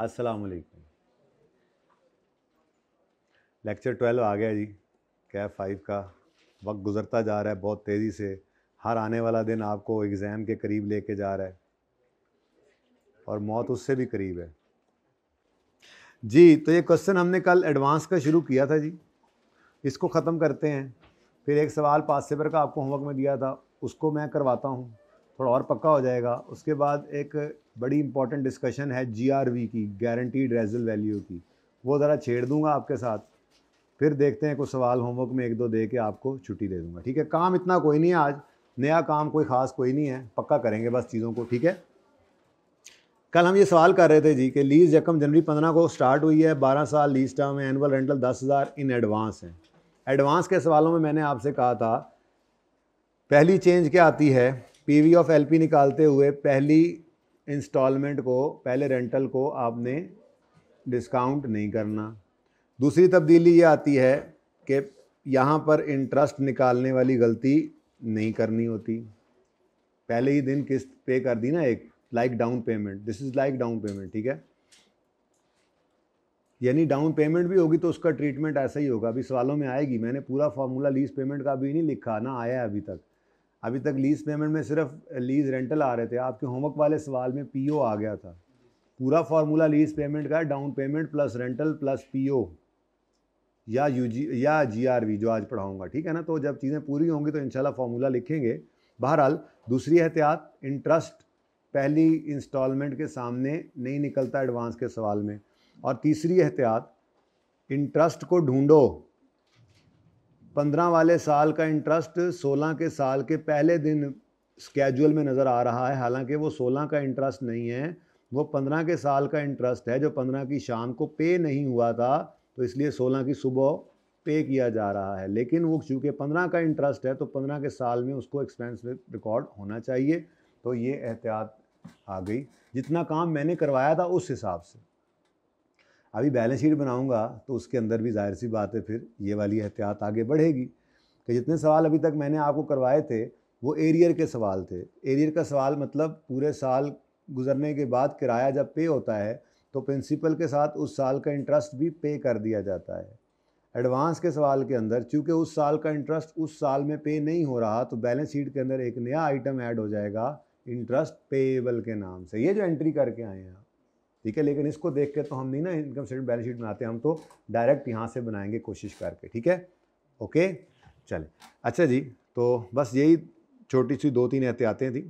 अस्सलाम lecture twelve आ गया जी cab five का वक्त गुज़रता जा रहा है बहुत तेज़ी से हर आने वाला दिन आपको एग्ज़ाम के करीब लेके जा रहा है और मौत उससे भी करीब है जी तो ये क्वेश्चन हमने कल एडवांस का शुरू किया था जी इसको ख़त्म करते हैं फिर एक सवाल पास पेपर का आपको होमवर्क में दिया था उसको मैं करवाता हूँ थोड़ा और पक्का हो जाएगा उसके बाद एक बड़ी इंपॉर्टेंट डिस्कशन है जीआरवी की गारंटीड रेजल वैल्यू की वो ज़रा छेड़ दूंगा आपके साथ फिर देखते हैं कुछ सवाल होमवर्क में एक दो दे के आपको छुट्टी दे दूंगा ठीक है काम इतना कोई नहीं है आज नया काम कोई ख़ास कोई नहीं है पक्का करेंगे बस चीज़ों को ठीक है कल हम ये सवाल कर रहे थे जी कि लीज़ यकम जनवरी पंद्रह को स्टार्ट हुई है बारह साल लीज टर्म है एनुअल रेंटल दस हज़ार इन एडवांस है एडवांस के सवालों में मैंने आपसे कहा था पहली चेंज क्या आती है पीवी ऑफ एलपी निकालते हुए पहली इंस्टॉलमेंट को पहले रेंटल को आपने डिस्काउंट नहीं करना दूसरी तब्दीली ये आती है कि यहाँ पर इंटरेस्ट निकालने वाली गलती नहीं करनी होती पहले ही दिन किस्त पे कर दी ना एक like down payment this is like down payment ठीक है यानी डाउन पेमेंट भी होगी तो उसका ट्रीटमेंट ऐसा ही होगा अभी सवालों में आएगी मैंने पूरा फार्मूला लीज पेमेंट का भी नहीं लिखा ना आया है अभी तक अभी तक लीज पेमेंट में सिर्फ लीज रेंटल आ रहे थे आपके होमवर्क वाले सवाल में पीओ आ गया था पूरा फार्मूला लीज पेमेंट का है down payment plus rental plus PO या यूजी या जीआरवी जो आज पढ़ाऊंगा ठीक है ना तो जब चीज़ें पूरी होंगी तो इंशाल्लाह फार्मूला लिखेंगे बहरहाल दूसरी एहतियात इंटरेस्ट पहली इंस्टॉलमेंट के सामने नहीं निकलता एडवांस के सवाल में और तीसरी एहतियात इंटरेस्ट को ढूंढो पंद्रह वाले साल का इंटरेस्ट सोलह के साल के पहले दिन स्केजुअल में नज़र आ रहा है हालांकि वो सोलह का इंटरेस्ट नहीं है वो पंद्रह के साल का इंटरेस्ट है जो पंद्रह की शाम को पे नहीं हुआ था तो इसलिए सोलह की सुबह पे किया जा रहा है लेकिन वो चूँकि पंद्रह का इंटरेस्ट है तो पंद्रह के साल में उसको एक्सपेंस रिकॉर्ड होना चाहिए तो ये एहतियात आ गई जितना काम मैंने करवाया था उस हिसाब से अभी बैलेंस शीट बनाऊंगा तो उसके अंदर भी जाहिर सी बात है फिर ये वाली एहतियात आगे बढ़ेगी कि जितने सवाल अभी तक मैंने आपको करवाए थे वो एरियर के सवाल थे एरियर का सवाल मतलब पूरे साल गुजरने के बाद किराया जब पे होता है तो प्रिंसिपल के साथ उस साल का इंटरेस्ट भी पे कर दिया जाता है एडवांस के सवाल के अंदर चूँकि उस साल का इंटरेस्ट उस साल में पे नहीं हो रहा तो बैलेंस शीट के अंदर एक नया आइटम ऐड हो जाएगा इंटरेस्ट पेएबल के नाम से ये जो एंट्री करके आए हैं ठीक है लेकिन इसको देख के तो हम नहीं ना इनकम स्टेटमेंट बैलेंस शीट बनाते हम तो डायरेक्ट यहाँ से बनाएंगे कोशिश करके ठीक है ओके चले अच्छा जी तो बस यही छोटी सी दो तीन एहतियातें थी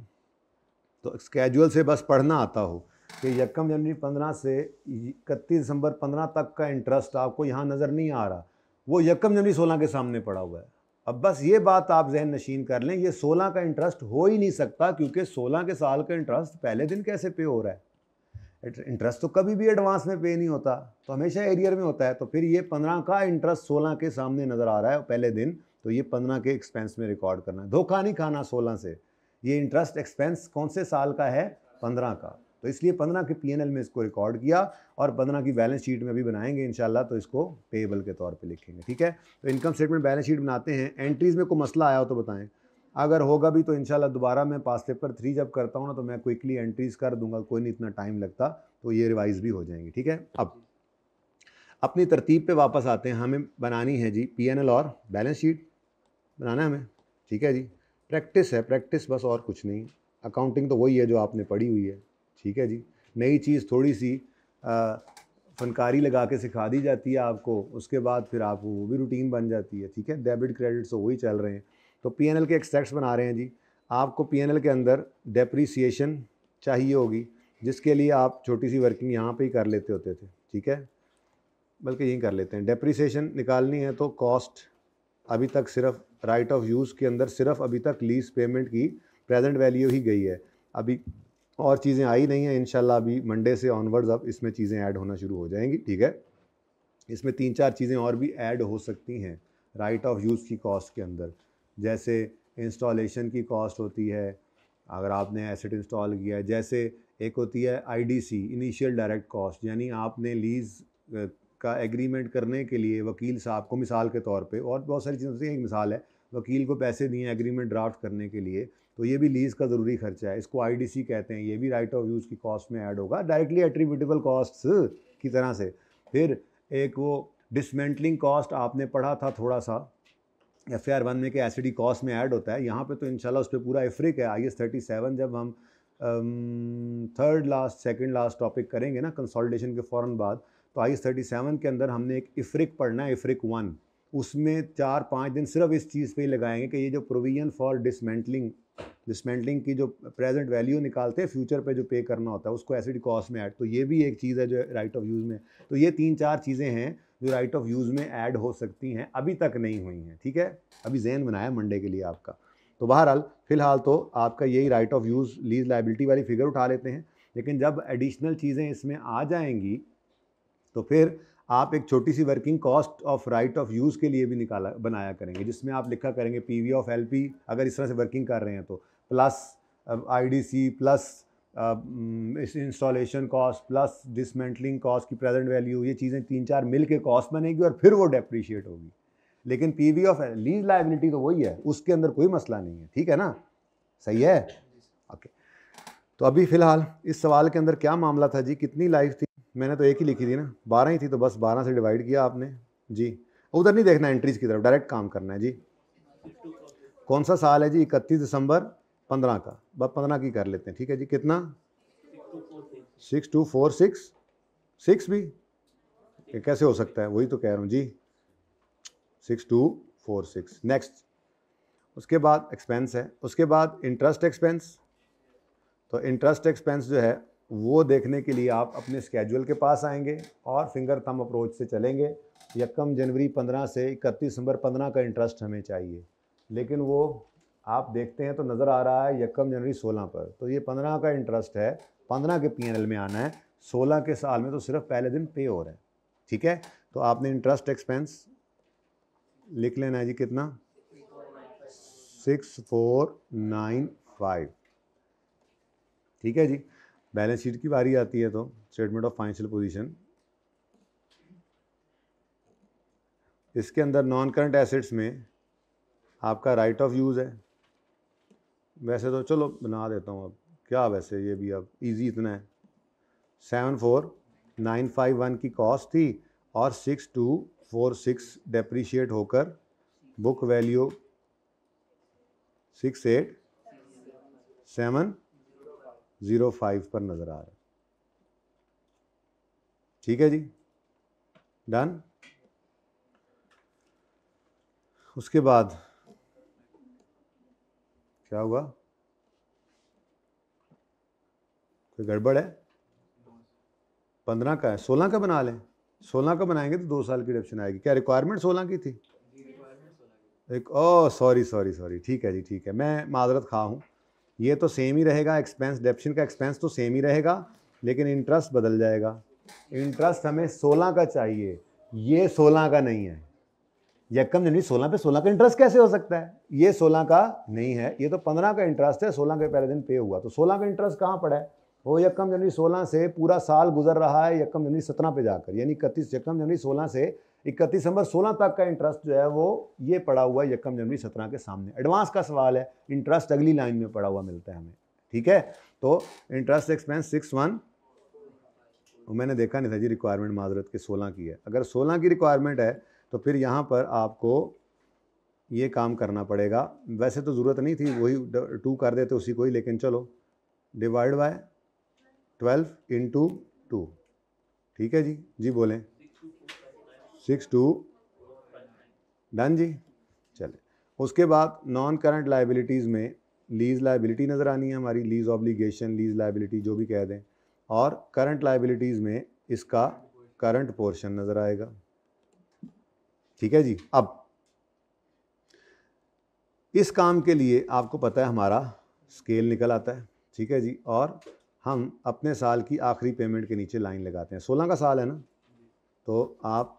तो स्केजुअल से बस पढ़ना आता हो कि यकम जनवरी पंद्रह से इकतीस दिसंबर पंद्रह तक का इंटरेस्ट आपको यहाँ नज़र नहीं आ रहा वो यकम जनवरी सोलह के सामने पड़ा हुआ है अब बस ये बात आप जहन नशीन कर लें ये सोलह का इंटरेस्ट हो ही नहीं सकता क्योंकि सोलह के साल का इंटरेस्ट पहले दिन कैसे पे हो रहा है इंटरेस्ट तो कभी भी एडवांस में पे नहीं होता तो हमेशा एरियर में होता है तो फिर ये पंद्रह का इंटरेस्ट सोलह के सामने नज़र आ रहा है पहले दिन तो ये पंद्रह के एक्सपेंस में रिकॉर्ड करना है धोखा नहीं खाना सोलह से ये इंटरेस्ट एक्सपेंस कौन से साल का है पंद्रह का तो इसलिए पंद्रह के पी में इसको रिकॉर्ड किया और पंद्रह की बैलेंस शीट में भी बनाएंगे इनशाला तो इसको पेएबल के तौर पर लिखेंगे ठीक है तो इनकम स्टेटमेंट बैलेंस शीट बनाते हैं एंट्रीज़ में कोई मसला आया हो तो बताएँ अगर होगा भी तो इन दोबारा मैं पास पेपर थ्री जब करता हूँ ना तो मैं क्विकली एंट्रीज कर दूंगा कोई नहीं इतना टाइम लगता तो ये रिवाइज भी हो जाएंगी ठीक है अब अपनी तरतीब पे वापस आते हैं हमें बनानी है जी पी और बैलेंस शीट बनाना है हमें ठीक है जी प्रैक्टिस है प्रैक्टिस बस और कुछ नहीं अकाउंटिंग तो वही है जो आपने पढ़ी हुई है ठीक है जी नई चीज़ थोड़ी सी फनकारी लगा के सिखा दी जाती है आपको उसके बाद फिर आप वो भी रूटीन बन जाती है ठीक है डेबिट क्रेडिट तो वही चल रहे हैं तो एल के एक्सट्रैक्ट्स बना रहे हैं जी आपको एल के अंदर डेप्रीसीशन चाहिए होगी जिसके लिए आप छोटी सी वर्किंग यहाँ पे ही कर लेते होते थे ठीक है बल्कि यहीं कर लेते हैं डेप्रीसीशन निकालनी है तो कॉस्ट अभी तक सिर्फ राइट ऑफ यूज़ के अंदर सिर्फ अभी तक लीज पेमेंट की प्रेजेंट वैल्यू ही गई है अभी और चीज़ें आई नहीं हैं इन अभी मंडे से ऑनवर्ड्स अब इसमें चीज़ें ऐड होना शुरू हो जाएंगी ठीक है इसमें तीन चार चीज़ें और भी ऐड हो सकती हैं राइट ऑफ यूज़ की कॉस्ट के अंदर जैसे इंस्टॉलेशन की कॉस्ट होती है अगर आपने एसेट इंस्टॉल किया है जैसे एक होती है आईडीसी इनिशियल डायरेक्ट कॉस्ट यानी आपने लीज़ का एग्रीमेंट करने के लिए वकील साहब को मिसाल के तौर पे और बहुत सारी चीज़ों से एक मिसाल है वकील को पैसे दिए एग्रीमेंट ड्राफ्ट करने के लिए तो ये भी लीज़ का ज़रूरी खर्चा है इसको आई कहते हैं ये भी राइट ऑफ यूज़ की कॉस्ट में ऐड होगा डायरेक्टली एट्रीब्यूटेबल कॉस्ट की तरह से फिर एक वो डिसमेंटलिंग कॉस्ट आपने पढ़ा था थोड़ा सा एफ आर वन में के एसिडी कॉस में ऐड होता है यहाँ पे तो इंशाल्लाह उस पर पूरा इफ्रिक है आई एस थर्टी सेवन जब हम third last second last topic करेंगे ना कंसोलिडेशन के फ़ौर बाद तो आई एस थर्टी सेवन के अंदर हमने एक इफ्रिक पढ़ना है इफ्रिक वन उसमें चार पाँच दिन सिर्फ इस चीज़ पर ही लगाएंगे कि ये जो प्रोविज़न फॉर डिसमेंटलिंग डिसमेंटलिंग की जो प्रेजेंट वैल्यू निकालते हैं फ्यूचर पे जो पे करना होता है उसको एसिड कॉस्ट में ऐड तो ये भी एक चीज़ है जो राइट ऑफ यूज़ में तो ये तीन चार चीज़ें हैं जो राइट ऑफ यूज़ में ऐड हो सकती हैं अभी तक नहीं हुई हैं ठीक है अभी जैन बनाया मंडे के लिए आपका तो बहरहाल फ़िलहाल तो आपका यही right of use lease liability वाली फिगर उठा लेते हैं लेकिन जब एडिशनल चीज़ें इसमें आ जाएंगी तो फिर आप एक छोटी सी working cost of right of use के लिए भी निकाला बनाया करेंगे जिसमें आप लिखा करेंगे P V of L P अगर इस तरह से वर्किंग कर रहे हैं तो plus I D C plus installation cost plus dismantling cost की प्रेजेंट वैल्यू ये चीज़ें तीन चार मिल के कॉस्ट बनेगी और फिर वो डेप्रीशिएट होगी लेकिन P V of lease liability तो वही है उसके अंदर कोई मसला नहीं है ठीक है ना सही है ओके okay. तो अभी फ़िलहाल इस सवाल के अंदर क्या मामला था जी कितनी लाइफ थी मैंने तो एक ही लिखी थी ना बारह ही थी तो बस बारह से डिवाइड किया आपने जी उधर नहीं देखना एंट्रीज की तरफ डायरेक्ट काम करना है जी कौन सा साल है जी इकतीस दिसंबर पंद्रह का बस पंद्रह की कर लेते हैं ठीक है जी कितना six two four six six भी कैसे हो सकता है वही तो कह रहा हूँ जी six two four six next उसके बाद एक्सपेंस है उसके बाद इंटरेस्ट एक्सपेंस तो इंटरेस्ट एक्सपेंस जो है वो देखने के लिए आप अपने स्केजुअल के पास आएंगे और फिंगर थम अप्रोच से चलेंगे यकम जनवरी 15 से इकतीस दिसंबर 15 का इंटरेस्ट हमें चाहिए लेकिन वो आप देखते हैं तो नज़र आ रहा है यकम जनवरी 16 पर तो ये 15 का इंटरेस्ट है 15 के पी में आना है 16 के साल में तो सिर्फ पहले दिन पे हो रहा है ठीक है तो आपने इंटरेस्ट एक्सपेंस लिख लेना है जी कितना सिक्स फोर नाइन फाइव ठीक है जी बैलेंस शीट की बारी आती है तो स्टेटमेंट ऑफ फाइनेंशियल पोजीशन इसके अंदर नॉन करंट एसेट्स में आपका राइट ऑफ यूज़ है वैसे तो चलो बना देता हूँ अब क्या वैसे ये भी अब इजी इतना है seven four nine five one की कॉस्ट थी और six two four six depreciate होकर book value six eight seven zero five पर नज़र आ रहा है ठीक है जी डन उसके बाद क्या हुआ कोई गड़बड़ है पंद्रह का है सोलह का बना लें सोलह का बनाएंगे तो दो साल की डिडक्शन आएगी क्या रिक्वायरमेंट सोलह की थी एक ओ सॉरी सॉरी सॉरी ठीक है जी ठीक है मैं माजरत खा हूँ ये तो सेम ही रहेगा एक्सपेंस डेप्शन का एक्सपेंस तो सेम ही रहेगा लेकिन इंटरेस्ट बदल जाएगा इंटरेस्ट हमें सोलह का चाहिए ये सोलह का नहीं है यकम जनवरी सोलह पे सोलह का इंटरेस्ट कैसे हो सकता है ये सोलह का नहीं है ये तो पंद्रह का इंटरेस्ट है सोलह के पहले दिन पे हुआ तो सोलह का इंटरेस्ट कहाँ पड़ा है वो यकम जनवरी सोलह से पूरा साल गुजर रहा है यकम जनवरी सत्रह पे जाकर यानी इकतीस यकम जनवरी सोलह से इकतीस दिसंबर सोलह तक का इंटरेस्ट जो है वो ये पड़ा हुआ है यकम जनवरी सत्रह के सामने एडवांस का सवाल है इंटरेस्ट अगली लाइन में पड़ा हुआ मिलता है हमें ठीक है तो इंटरेस्ट एक्सपेंस सिक्स वन मैंने देखा नहीं था जी रिक्वायरमेंट माजरत के सोलह की है अगर सोलह की रिक्वायरमेंट है तो फिर यहाँ पर आपको ये काम करना पड़ेगा वैसे तो ज़रूरत नहीं थी वही टू कर देते उसी को ही लेकिन चलो divide by twelve into two ठीक है जी जी बोलें सिक्स टू डन जी चले उसके बाद नॉन करंट लाइबिलिटीज़ में लीज लाइबिलिटी नज़र आनी है हमारी लीज ऑब्लिगेशन लीज लाइबिलिटी जो भी कह दें और करंट लाइबिलिटीज़ में इसका करंट पोर्शन नज़र आएगा ठीक है जी अब इस काम के लिए आपको पता है हमारा स्केल निकल आता है ठीक है जी और हम अपने साल की आखिरी पेमेंट के नीचे लाइन लगाते हैं सोलह का साल है ना तो आप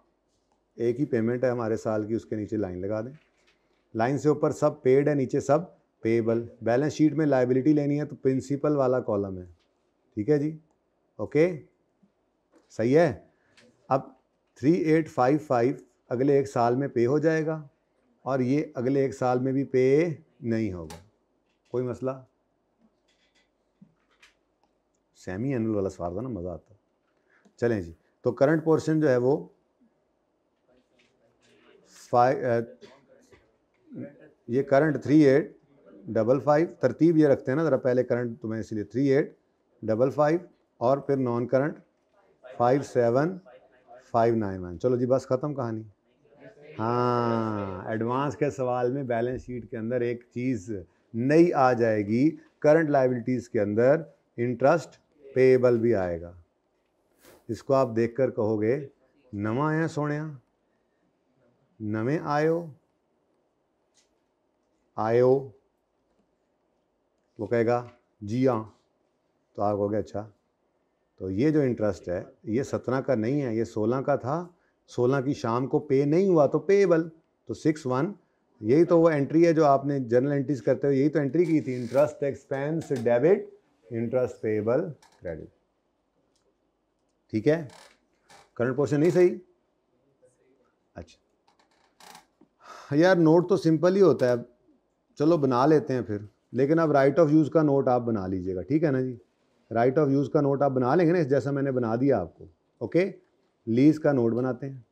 एक ही पेमेंट है हमारे साल की उसके नीचे लाइन लगा दें लाइन से ऊपर सब पेड है नीचे सब पेएबल बैलेंस शीट में लाइबिलिटी लेनी है तो प्रिंसिपल वाला कॉलम है ठीक है जी ओके सही है अब थ्री एट फाइव फाइव अगले एक साल में पे हो जाएगा और ये अगले एक साल में भी पे नहीं होगा कोई मसला सेमी एनुअल वाला सवाल था ना मज़ा आता चलें जी तो करंट पोर्शन जो है वो फाइव uh, ये current three eight double five तरतीब ये रखते हैं ना ज़रा पहले करंट तुम्हें इसलिए थ्री एट डबल फाइव और फिर non current five seven five nine one चलो जी बस ख़त्म कहानी हाँ एडवांस के सवाल में बैलेंस शीट के अंदर एक चीज़ नई आ जाएगी करंट लाइबिलिटीज़ के अंदर इंटरेस्ट पेएबल भी आएगा इसको आप देखकर कहोगे नवा आया सोने नवे आयो आयो वो कहेगा जी हाँ तो आप कहोगे अच्छा तो ये जो इंटरेस्ट है ये सत्रह का नहीं है ये सोलह का था सोलह की शाम को पे नहीं हुआ तो पेएबल तो सिक्स वन यही तो वो एंट्री है जो आपने जर्नल एंट्रीज करते हुए यही तो एंट्री की थी interest expense debit interest payable credit ठीक है करंट पोर्शन नहीं सही अच्छा यार नोट तो सिंपल ही होता है चलो बना लेते हैं फिर लेकिन अब राइट ऑफ यूज़ का नोट आप बना लीजिएगा ठीक है ना जी राइट ऑफ यूज़ का नोट आप बना लेंगे ना इस जैसा मैंने बना दिया आपको ओके लीज का नोट बनाते हैं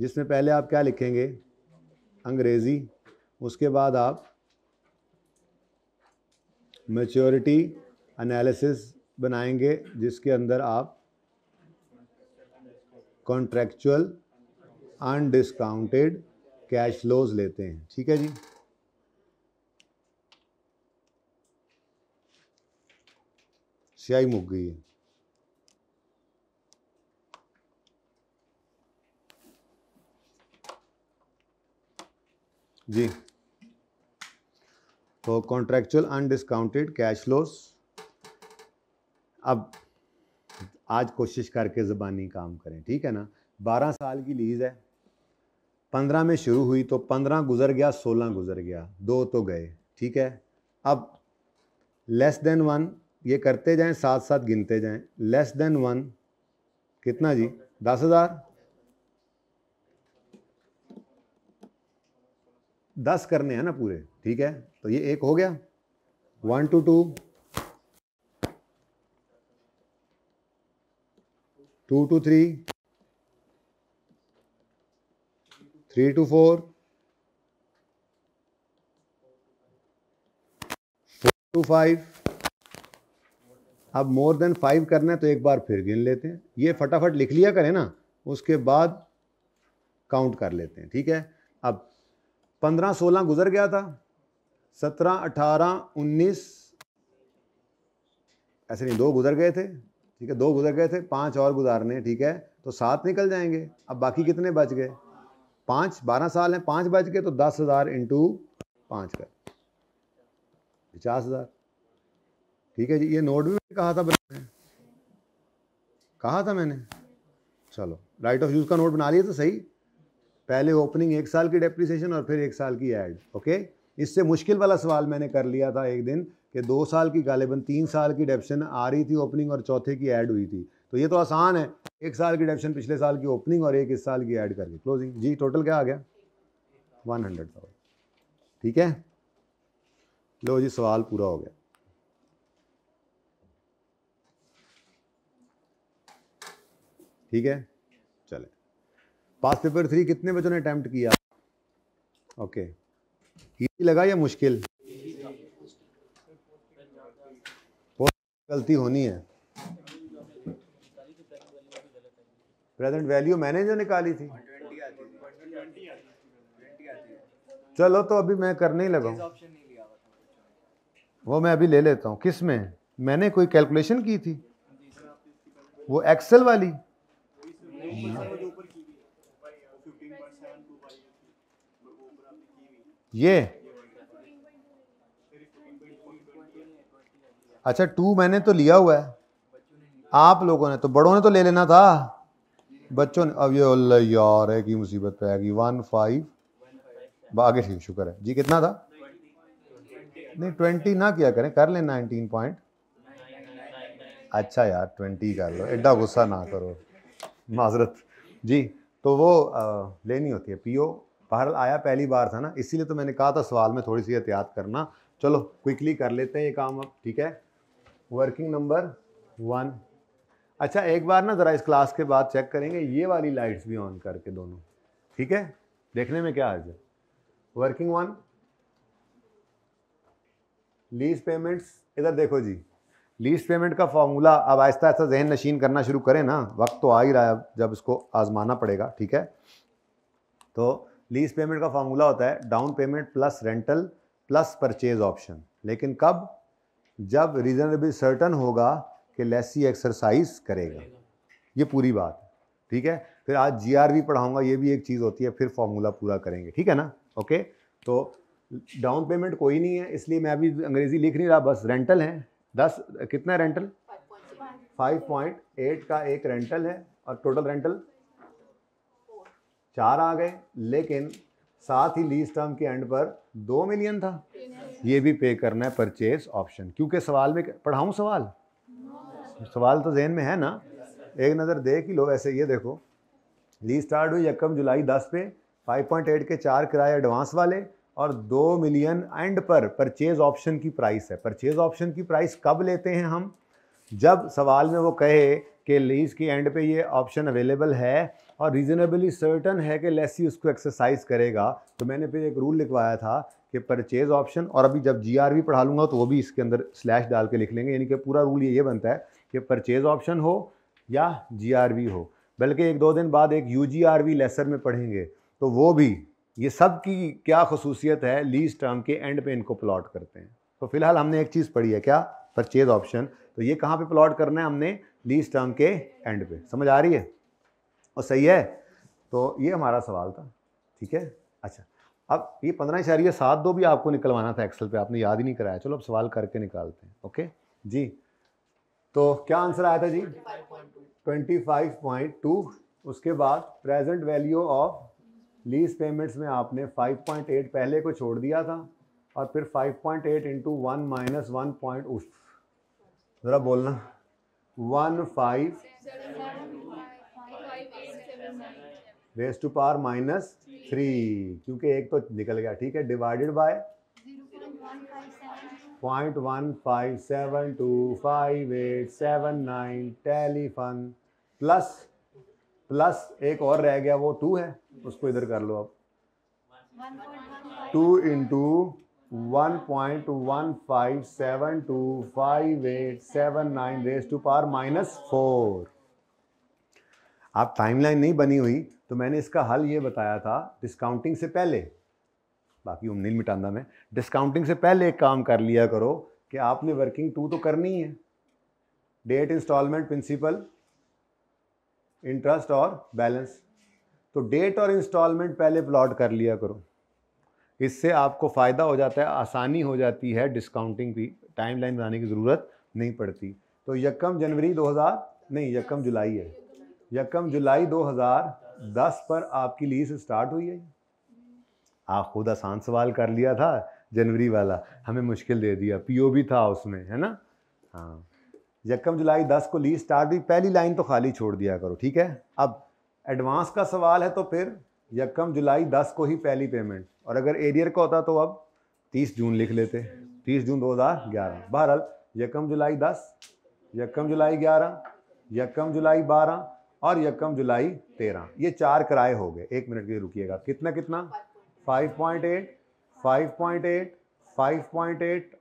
जिसमें पहले आप क्या लिखेंगे अंग्रेज़ी उसके बाद आप मेच्योरिटी एनालिसिस बनाएंगे जिसके अंदर आप कॉन्ट्रेक्चुअल अनडिस्काउंटेड कैश फ्लोज लेते हैं ठीक है जी स्याही मुक गई है जी तो कॉन्ट्रेक्चुअल अनडिस्काउंटेड कैश फ्लोस अब आज कोशिश करके ज़बानी काम करें ठीक है ना बारह साल की लीज़ है पंद्रह में शुरू हुई तो पंद्रह गुजर गया सोलह गुजर गया दो तो गए ठीक है अब लेस देन वन ये करते जाएं साथ साथ गिनते जाएं लेस देन वन कितना जी दस हज़ार दस करने हैं ना पूरे ठीक है तो ये एक हो गया one to two two to three three to four four to five अब मोर देन फाइव करना है तो एक बार फिर गिन लेते हैं ये फटाफट लिख लिया करें ना उसके बाद काउंट कर लेते हैं ठीक है अब पंद्रह सोलह गुजर गया था सत्रह अठारह उन्नीस ऐसे नहीं दो गुजर गए थे ठीक है दो गुजर गए थे पांच और गुजारने ठीक है तो सात निकल जाएंगे अब बाकी कितने बच गए पाँच बारह साल हैं पाँच बज के तो दस हज़ार इंटू पाँच कर पचास हज़ार ठीक है जी ये नोट भी कहा था बनाने कहा था मैंने चलो राइट ऑफ यूज़ का नोट बना लिया तो सही पहले ओपनिंग एक साल की डेप्रिसिएशन और फिर एक साल की ऐड ओके इससे मुश्किल वाला सवाल मैंने कर लिया था एक दिन कि दो साल की गालिबन तीन साल की डेप्शन आ रही थी ओपनिंग और चौथे की ऐड हुई थी तो ये तो आसान है एक साल की डेप्शन पिछले साल की ओपनिंग और एक इस साल की ऐड करके क्लोजिंग जी टोटल क्या आ गया वन हंड्रेड थाउजेंड ठीक है लो जी सवाल पूरा हो गया ठीक है चले पास पेपर थ्री कितने बच्चों ने अटैम्प्ट किया ओके इजी लगा या मुश्किल गलती होनी है प्रेजेंट वैल्यू मैंने जो निकाली थी चलो तो अभी मैं करने ही लगा वो मैं अभी ले लेता हूँ किस में मैंने कोई कैलकुलेशन की थी वो एक्सेल वाली ये अच्छा टू मैंने तो लिया हुआ है आप लोगों ने तो बड़ों ने तो ले लेना था बच्चों ने अब ये यार है कि मुसीबत पे आएगी वन फाइव आगे ठीक शुक्र है जी कितना था नहीं ट्वेंटी ना किया करें कर लें नाइनटीन पॉइंट अच्छा यार ट्वेंटी कर लो एडा गुस्सा ना करो माजरत जी तो वो आ, लेनी होती है पीओ बाहर आया पहली बार था ना इसीलिए तो मैंने कहा था सवाल में थोड़ी सी एहतियात करना चलो क्विकली कर लेते हैं ये काम अब ठीक है वर्किंग नंबर वन अच्छा एक बार ना ज़रा इस क्लास के बाद चेक करेंगे ये वाली लाइट्स भी ऑन करके दोनों ठीक है देखने में क्या आज है वर्किंग वन लीज पेमेंट्स इधर देखो जी लीज पेमेंट का फॉर्मूला अब आहिस्ता आहिस्ता जहन नशीन करना शुरू करें ना वक्त तो आ ही रहा है जब इसको आजमाना पड़ेगा ठीक है तो लीज पेमेंट का फॉर्मूला होता है down payment plus rental plus purchase option लेकिन कब जब रीजनेबल सर्टन होगा कि लेसी एक्सरसाइज करेगा ये पूरी बात ठीक है फिर आज जी आर भी पढ़ाऊँगा ये भी एक चीज़ होती है फिर फॉर्मूला पूरा करेंगे ठीक है ना ओके तो डाउन पेमेंट कोई नहीं है इसलिए मैं अभी अंग्रेज़ी लिख नहीं रहा बस रेंटल है दस कितना है रेंटल फाइव पॉइंट एट का एक रेंटल है और टोटल रेंटल चार आ गए लेकिन साथ ही लीज टर्म के एंड पर दो मिलियन था ये भी पे करना है परचेज ऑप्शन क्योंकि सवाल में पढ़ाऊँ सवाल सवाल तो जहन में है ना एक नज़र देख ही लो वैसे ये देखो ली स्टार्ट हुई यकम जुलाई 10 पे 5.8 के चार किराए एडवांस वाले और दो मिलियन एंड पर परचेज ऑप्शन की प्राइस है परचेज ऑप्शन की प्राइस कब लेते हैं हम जब सवाल में वो कहे कि लीज की एंड पे ये ऑप्शन अवेलेबल है और रीज़नेबली सर्टन है कि लेसी उसको एक्सरसाइज करेगा तो मैंने फिर एक रूल लिखवाया था कि परचेज ऑप्शन और अभी जब जी आर पढ़ा लूँगा तो वो भी इसके अंदर स्लैश डाल के लिख लेंगे यानी कि पूरा रूल ये ये बनता है कि परचेज़ ऑप्शन हो या जी हो बल्कि एक दो दिन बाद एक यू जी लेसर में पढ़ेंगे तो वो भी ये सब की क्या खसूसियत है लीज टर्म के एंड पे इनको प्लॉट करते हैं तो फिलहाल हमने एक चीज़ पढ़ी है क्या परचेज ऑप्शन तो ये कहाँ पे प्लॉट करना है हमने लीज टर्म के एंड पे समझ आ रही है और सही है तो ये हमारा सवाल था ठीक है अच्छा अब ये पंद्रह इशारिया सात दो भी आपको निकलवाना था एक्सेल पे आपने याद ही नहीं कराया चलो अब सवाल करके निकालते हैं ओके जी तो क्या आंसर आया था जी 25.2 उसके बाद present value of lease payments में आपने 5.8 पहले को छोड़ दिया था और फिर 5.8 point eight into one minus one point ज़रा बोलना one five raise to power minus three क्योंकि एक तो निकल गया ठीक है divided by point one five seven two five eight seven nine टेलीफन प्लस प्लस एक और रह गया वो टू है उसको इधर कर लो आप two into one point one five seven two five eight seven nine raise to power minus four आप टाइमलाइन नहीं बनी हुई तो मैंने इसका हल ये बताया था डिस्काउंटिंग से पहले बाकी उम नहीं मैं में डिस्काउंटिंग से पहले एक काम कर लिया करो कि आपने वर्किंग टू तो करनी है डेट इंस्टॉलमेंट प्रिंसिपल इंटरेस्ट और बैलेंस तो डेट और इंस्टॉलमेंट पहले प्लॉट कर लिया करो इससे आपको फ़ायदा हो जाता है आसानी हो जाती है डिस्काउंटिंग की टाइम लाइन बनाने की ज़रूरत नहीं पड़ती तो यकम जनवरी 2000 नहीं यकम जुलाई है यकम जुलाई 2010 पर आपकी लीज स्टार्ट हुई है आप खुद आसान सवाल कर लिया था जनवरी वाला हमें मुश्किल दे दिया पीओ भी था उसमें है ना हाँ यकम जुलाई दस को ली स्टार्ट हुई पहली लाइन तो खाली छोड़ दिया करो ठीक है अब एडवांस का सवाल है तो फिर यकम जुलाई दस को ही पहली पेमेंट और अगर एरियर का होता तो अब तीस जून लिख लेते तीस जून दो हज़ार ग्यारह बहरहाल यकम जुलाई दस यकम जुलाई ग्यारह यकम जुलाई बारह और यकम जुलाई तेरह ये चार किराए हो गए एक मिनट के लिए रुकिएगा कितना कितना 5.8,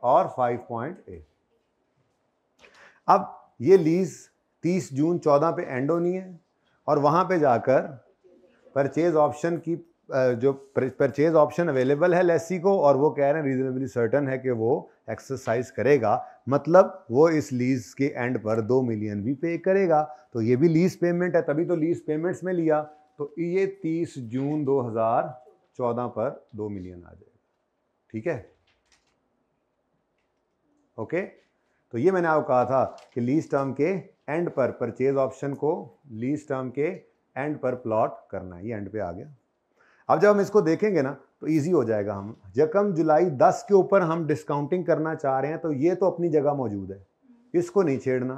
और 5.8 अब ये लीज 30 जून 14 पे एंड होनी है और वहाँ पे जाकर परचेज ऑप्शन की जो परचेज ऑप्शन अवेलेबल है लेसी को और वो कह रहे हैं रीजनेबली सर्टन है कि वो एक्सरसाइज करेगा मतलब वो इस लीज के एंड पर दो मिलियन भी पे करेगा तो ये भी लीज पेमेंट है तभी तो लीज पेमेंट्स में लिया तो ये 30 जून चौदह पर दो मिलियन आ जाएगा ठीक है ओके तो ये मैंने आपको कहा था कि लीज टर्म के एंड पर परचेज ऑप्शन को लीज टर्म के एंड पर प्लॉट करना है ये एंड पे आ गया अब जब हम इसको देखेंगे ना तो इजी हो जाएगा हम जकम जुलाई 10 के ऊपर हम डिस्काउंटिंग करना चाह रहे हैं तो ये तो अपनी जगह मौजूद है इसको नहीं छेड़ना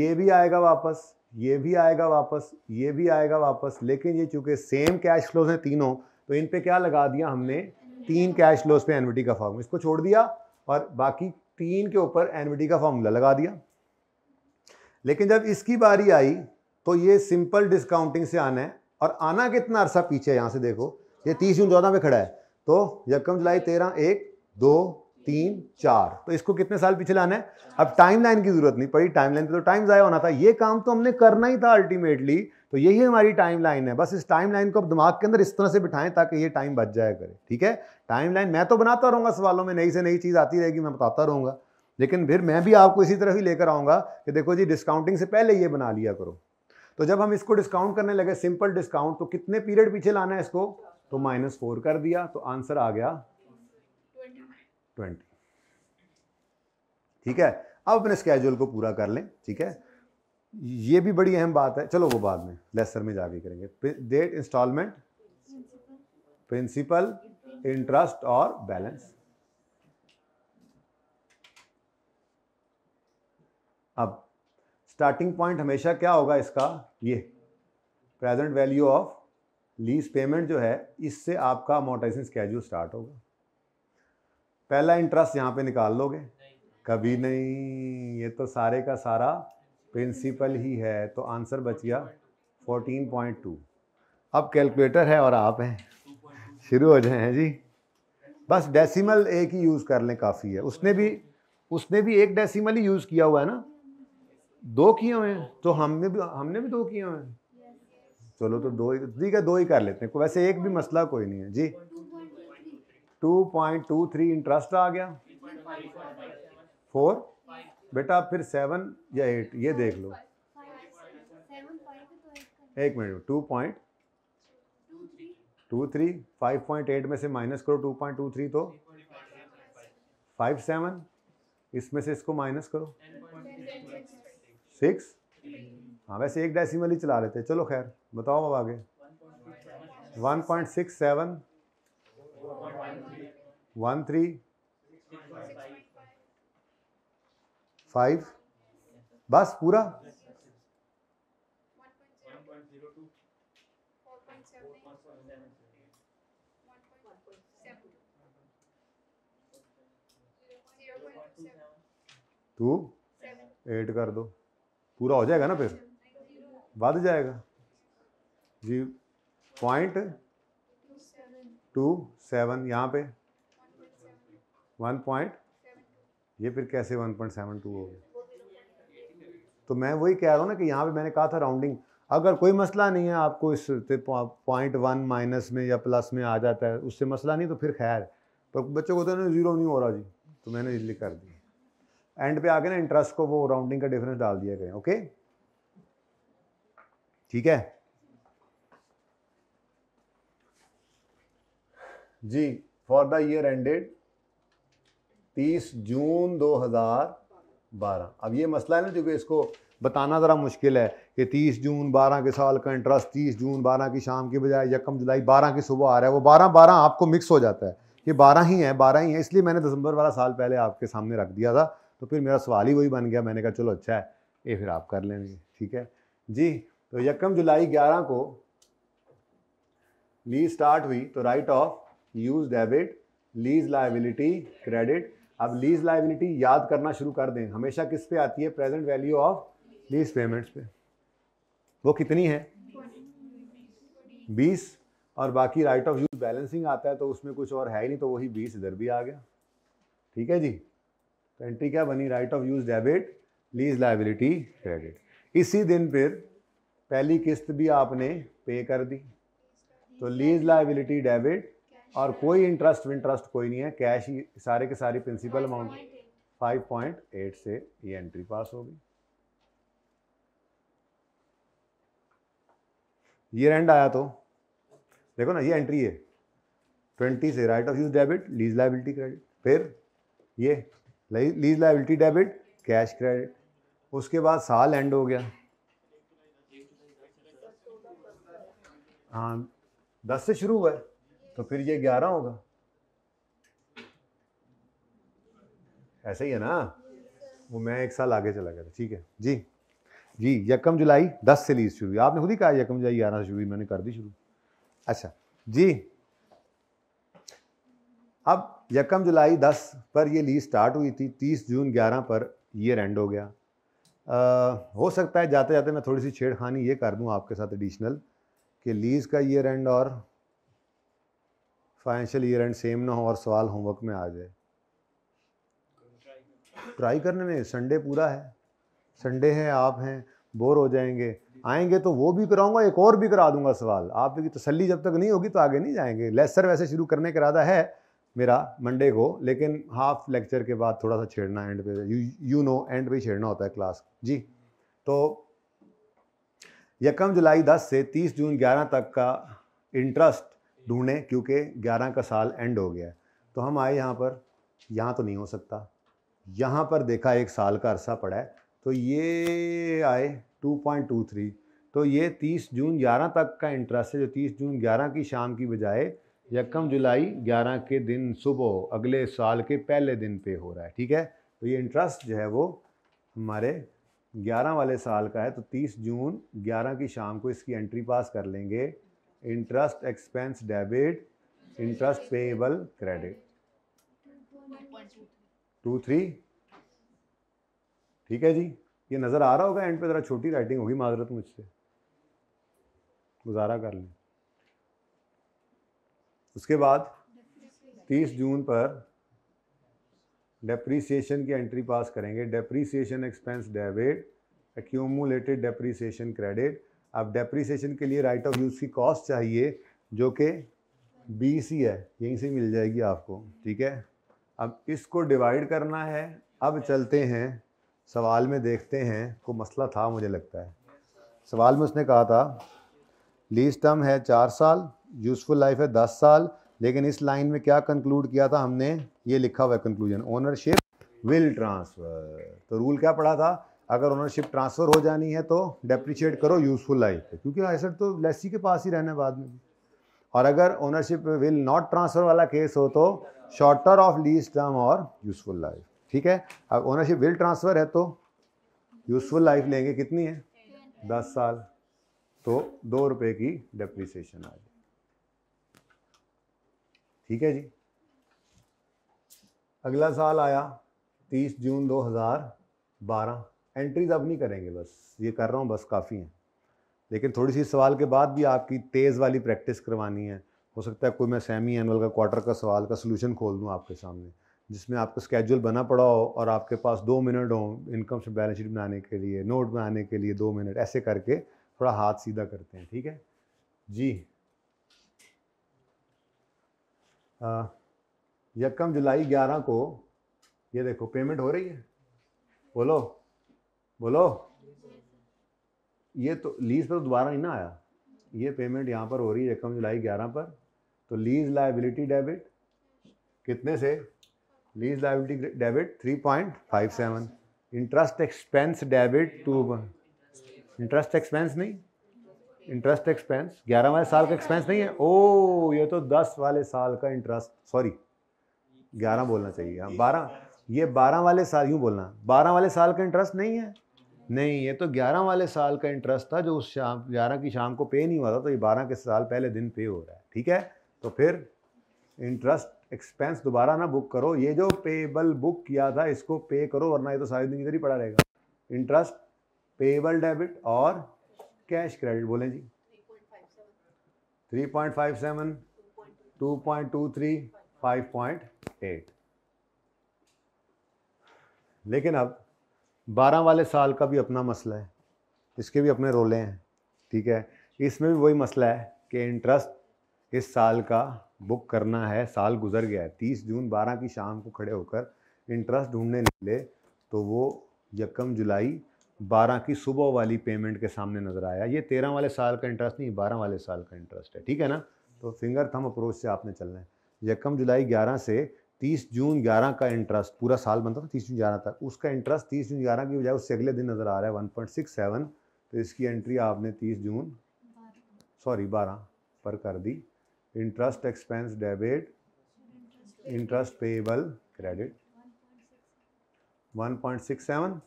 ये भी आएगा वापस ये भी आएगा वापस ये भी आएगा वापस लेकिन ये चूंकि सेम कैश फ्लोज हैं तीनों तो इन पे क्या लगा दिया हमने तीन कैश फ्लोज पे एनविटी का फॉर्मूला इसको छोड़ दिया और बाकी तीन के ऊपर एनविटी का फॉर्मूला लगा दिया लेकिन जब इसकी बारी आई तो ये सिंपल डिस्काउंटिंग से आना है और आना कितना अरसा पीछे है यहाँ से देखो ये तीस जून चौदह में खड़ा है तो यकम जुलाई तेरह एक दो तीन चार तो इसको कितने साल पीछे लाना है अब टाइम लाइन की जरूरत नहीं पड़ी टाइम लाइन तो टाइम ज़ाया होना था ये काम तो हमने करना ही था अल्टीमेटली तो यही हमारी टाइम लाइन है बस इस टाइम लाइन को अब दिमाग के अंदर इस तरह से बिठाएं ताकि ये टाइम बच जाया करे ठीक है टाइम मैं तो बनाता रहूँगा सवालों में नई से नई चीज़ आती रहेगी मैं बताता रहूँगा लेकिन फिर मैं भी आपको इसी तरह ही लेकर आऊँगा कि देखो जी डिस्काउंटिंग से पहले ये बना लिया करो तो जब हम इसको डिस्काउंट करने लगे सिंपल डिस्काउंट तो कितने पीरियड पीछे लाना है इसको तो माइनस फोर कर दिया तो आंसर आ गया ट्वेंटी ठीक है अब अपने स्केड्यूल को पूरा कर लें ठीक है ये भी बड़ी अहम बात है चलो वो बाद में लेसर में जाके करेंगे डेट इंस्टॉलमेंट प्रिंसिपल इंटरेस्ट और बैलेंस अब स्टार्टिंग पॉइंट हमेशा क्या होगा इसका ये present value of lease payment जो है इससे आपका मोटाइजेशन स्केड्यूल स्टार्ट होगा पहला इंटरेस्ट यहाँ पे निकाल लोगे कभी नहीं ये तो सारे का सारा प्रिंसिपल ही है तो आंसर बच गया 14.2 अब कैलकुलेटर है और आप हैं शुरू हो जाए हैं जी बस डेसिमल एक ही यूज़ कर लें काफ़ी है उसने भी उसने भी एक डेसिमल ही यूज़ किया हुआ है ना दो किए हुए हैं तो हमने भी हमने भी दो किए हुए हैं चलो तो दो ही ठीक है दो ही कर लेते हैं वैसे एक भी मसला कोई नहीं है जी 2.23 इंटरेस्ट आ गया फोर बेटा फिर सेवन या एट ये हाँ, देख लो तो एक minute two point two three five point eight में से माइनस करो टू पॉइंट टू थ्री तो फाइव सेवन इसमें से इसको माइनस करो सिक्स हाँ वैसे एक डेसिमल ही चला लेते चलो खैर बताओ अब आगे one point six seven one three five बस पूरा टू एट कर दो पूरा हो जाएगा ना फिर बढ़ जाएगा जी पॉइंट टू सेवन यहाँ पे वन पॉइंट ये फिर कैसे 1.72 हो गया तो मैं वही कह रहा हूँ ना कि यहाँ पे मैंने कहा था राउंडिंग अगर कोई मसला नहीं है आपको इस पॉइंट वन माइनस में या प्लस में आ जाता है उससे मसला नहीं तो फिर खैर पर बच्चों को तो ना ज़ीरो नहीं हो रहा जी तो मैंने इजली कर दिया एंड पे आके ना इंटरेस्ट को वो राउंडिंग का डिफरेंस डाल दिया गया ओके ठीक है जी फॉर द ईयर एंडेड तीस जून 2012 अब ये मसला है ना क्योंकि इसको बताना ज़रा मुश्किल है कि 30 जून 12 के साल का इंटरेस्ट 30 जून 12 की शाम की बजाय यकम जुलाई 12 की सुबह आ रहा है वो 12 12 आपको मिक्स हो जाता है ये 12 ही है 12 ही है इसलिए मैंने दिसंबर वाला साल पहले आपके सामने रख दिया था तो फिर मेरा सवाल ही वही बन गया मैंने कहा चलो अच्छा है ये फिर आप कर लेंगे ठीक है जी तो यकम जुलाई ग्यारह को लीज स्टार्ट हुई तो right of use debit lease liability credit अब लीज लाइबिलिटी याद करना शुरू कर दें हमेशा किस पे आती है present value of lease payments पे वो कितनी है बीस और बाकी राइट ऑफ यूज बैलेंसिंग आता है तो उसमें कुछ और है ही नहीं तो वही बीस इधर भी आ गया ठीक है जी तो एंट्री क्या बनी right of use debit lease liability credit इसी दिन फिर पहली किस्त भी आपने पे कर दी तो लीज लाइबिलिटी डेबिट और कोई इंटरेस्ट विंटरेस्ट कोई नहीं है कैश ही सारे के सारे प्रिंसिपल अमाउंट 5.8 से ये एंट्री पास होगी ये एंड आया तो देखो ना ये एंट्री है ट्वेंटी से right of use debit lease liability credit फिर ये lease liability debit cash credit उसके बाद साल एंड हो गया हाँ दस से शुरू हुआ है तो फिर ये ग्यारह होगा ऐसे ही है ना वो मैं एक साल आगे चला गया था ठीक है जी जी यकम जुलाई दस से लीज शुरू हुई आपने खुद ही कहा यकम जुलाई ग्यारह से शुरू हुई मैंने कर दी शुरू अच्छा जी अब यकम जुलाई दस पर ये लीज स्टार्ट हुई थी तीस जून ग्यारह पर ये रेंड हो गया आ, हो सकता है जाते जाते मैं थोड़ी सी छेड़खानी ये कर दूँ आपके साथ एडिशनल कि लीज़ का ये रेंड और फाइनेंशियल ईयर एंड सेम ना हो और सवाल होमवर्क में आ जाए ट्राई करने में संडे पूरा है संडे है आप हैं बोर हो जाएंगे आएंगे तो वो भी कराऊंगा एक और भी करा दूंगा सवाल आप की तसली जब तक नहीं होगी तो आगे नहीं जाएंगे लेसर वैसे शुरू करने का इरादा है मेरा मंडे को लेकिन हाफ लेक्चर के बाद थोड़ा सा छेड़ना एंड पे यू यू नो एंड पे छेड़ना होता है क्लास जी तो यकम जुलाई 10 से 30 जून 11 तक का इंटरेस्ट ढूंढें क्योंकि ग्यारह का साल एंड हो गया है तो हम आए यहाँ पर यहाँ तो नहीं हो सकता यहाँ पर देखा एक साल का अरसा पड़ा है तो ये आए 2.23 तो ये 30 जून 11 तक का इंटरेस्ट है जो 30 जून 11 की शाम की बजाय यकम जुलाई 11 के दिन सुबह अगले साल के पहले दिन पे हो रहा है ठीक है तो ये इंटरेस्ट जो है वो हमारे 11 वाले साल का है तो 30 जून 11 की शाम को इसकी एंट्री पास कर लेंगे interest expense debit interest payable credit two three ठीक है जी ये नज़र आ रहा होगा एंड पे ज़रा छोटी राइटिंग होगी माजरत मुझसे गुजारा कर लें उसके बाद 30 जून पर डेप्रीसीशन की एंट्री पास करेंगे depreciation expense debit accumulated depreciation credit अब डेप्रीसीशन के लिए राइट ऑफ यूज़ की कॉस्ट चाहिए जो कि बी सी है यहीं से मिल जाएगी आपको ठीक है अब इसको डिवाइड करना है अब चलते हैं सवाल में देखते हैं को मसला था मुझे लगता है सवाल में उसने कहा था लीज टर्म है चार साल यूज़फुल लाइफ है दस साल लेकिन इस लाइन में क्या कंक्लूड किया था हमने ये लिखा हुआ है कंक्लूजन ओनरशिप विल ट्रांसफ़र तो रूल क्या पढ़ा था अगर ओनरशिप ट्रांसफ़र हो जानी है तो डेप्रिशिएट करो यूज़फुल लाइफ पे क्योंकि एसेट तो लेसी के पास ही रहने बाद में और अगर ओनरशिप विल नॉट ट्रांसफ़र वाला केस हो तो शॉर्टर ऑफ लीज टर्म और यूज़फुल लाइफ ठीक है अब ओनरशिप विल ट्रांसफ़र है तो यूज़फुल लाइफ लेंगे कितनी है दस साल तो दो रुपये की डेप्रिसिएशन आ जाए ठीक है जी अगला साल आया तीस जून दो हज़ार बारह एंट्रीज अब नहीं करेंगे बस ये कर रहा हूँ बस काफ़ी हैं लेकिन थोड़ी सी सवाल के बाद भी आपकी तेज़ वाली प्रैक्टिस करवानी है हो सकता है कोई मैं सेमी एनुअल का क्वार्टर का सवाल का सोल्यूशन खोल दूँ आपके सामने जिसमें आपका स्केड्यूल बना पड़ा हो और आपके पास दो मिनट हो इनकम से बैलेंस शीट बनाने के लिए नोट बनाने के लिए दो मिनट ऐसे करके थोड़ा हाथ सीधा करते हैं ठीक है जी यकम जुलाई ग्यारह को ये देखो पेमेंट हो रही है बोलो बोलो ये तो लीज पर तो दोबारा नहीं ना आया ये पेमेंट यहाँ पर हो रही है रकम जुलाई ग्यारह पर तो लीज लाइबिलिटी डेबिट कितने से lease liability debit three point five seven interest expense debit two interest expense नहीं इंटरेस्ट एक्सपेंस ग्यारह वाले साल का एक्सपेंस नहीं है ओ ये तो दस वाले साल का इंटरेस्ट सॉरी ग्यारह बोलना चाहिए हाँ बारह ये बारह वाले साल यूँ बोलना बारह वाले साल का इंटरेस्ट नहीं है नहीं ये तो ग्यारह वाले साल का इंटरेस्ट था जो उस शाम ग्यारह की शाम को पे नहीं हुआ था तो ये बारह के साल पहले दिन पे हो रहा है ठीक है तो फिर इंटरेस्ट एक्सपेंस दोबारा ना बुक करो ये जो पेबल बुक किया था इसको पे करो वरना ये तो सारी दिन इधर ही पड़ा रहेगा इंटरेस्ट पेबल डेबिट और कैश क्रेडिट बोलें जी three point five seven two point two three five point eight लेकिन अब बारह वाले साल का भी अपना मसला है इसके भी अपने रोले हैं ठीक है इसमें भी वही मसला है कि इंटरेस्ट इस साल का बुक करना है साल गुजर गया है तीस जून बारह की शाम को खड़े होकर इंटरेस्ट ढूंढने निकले तो वो यकम जुलाई बारह की सुबह वाली पेमेंट के सामने नज़र आया ये तेरह वाले साल का इंटरेस्ट नहीं बारह वाले साल का इंटरेस्ट है ठीक है ना तो फिंगर थम अप्रोच से आपने चलना है यकम जुलाई ग्यारह से तीस जून ग्यारह का इंटरेस्ट पूरा साल बनता था तीस जून ग्यारह तक उसका इंटरेस्ट तीस जून ग्यारह की बजाय उससे अगले दिन नज़र आ रहा है वन पॉइंट सिक्स सेवन तो इसकी एंट्री आपने तीस जून सॉरी बारह पर कर दी interest expense debit interest payable credit one point six seven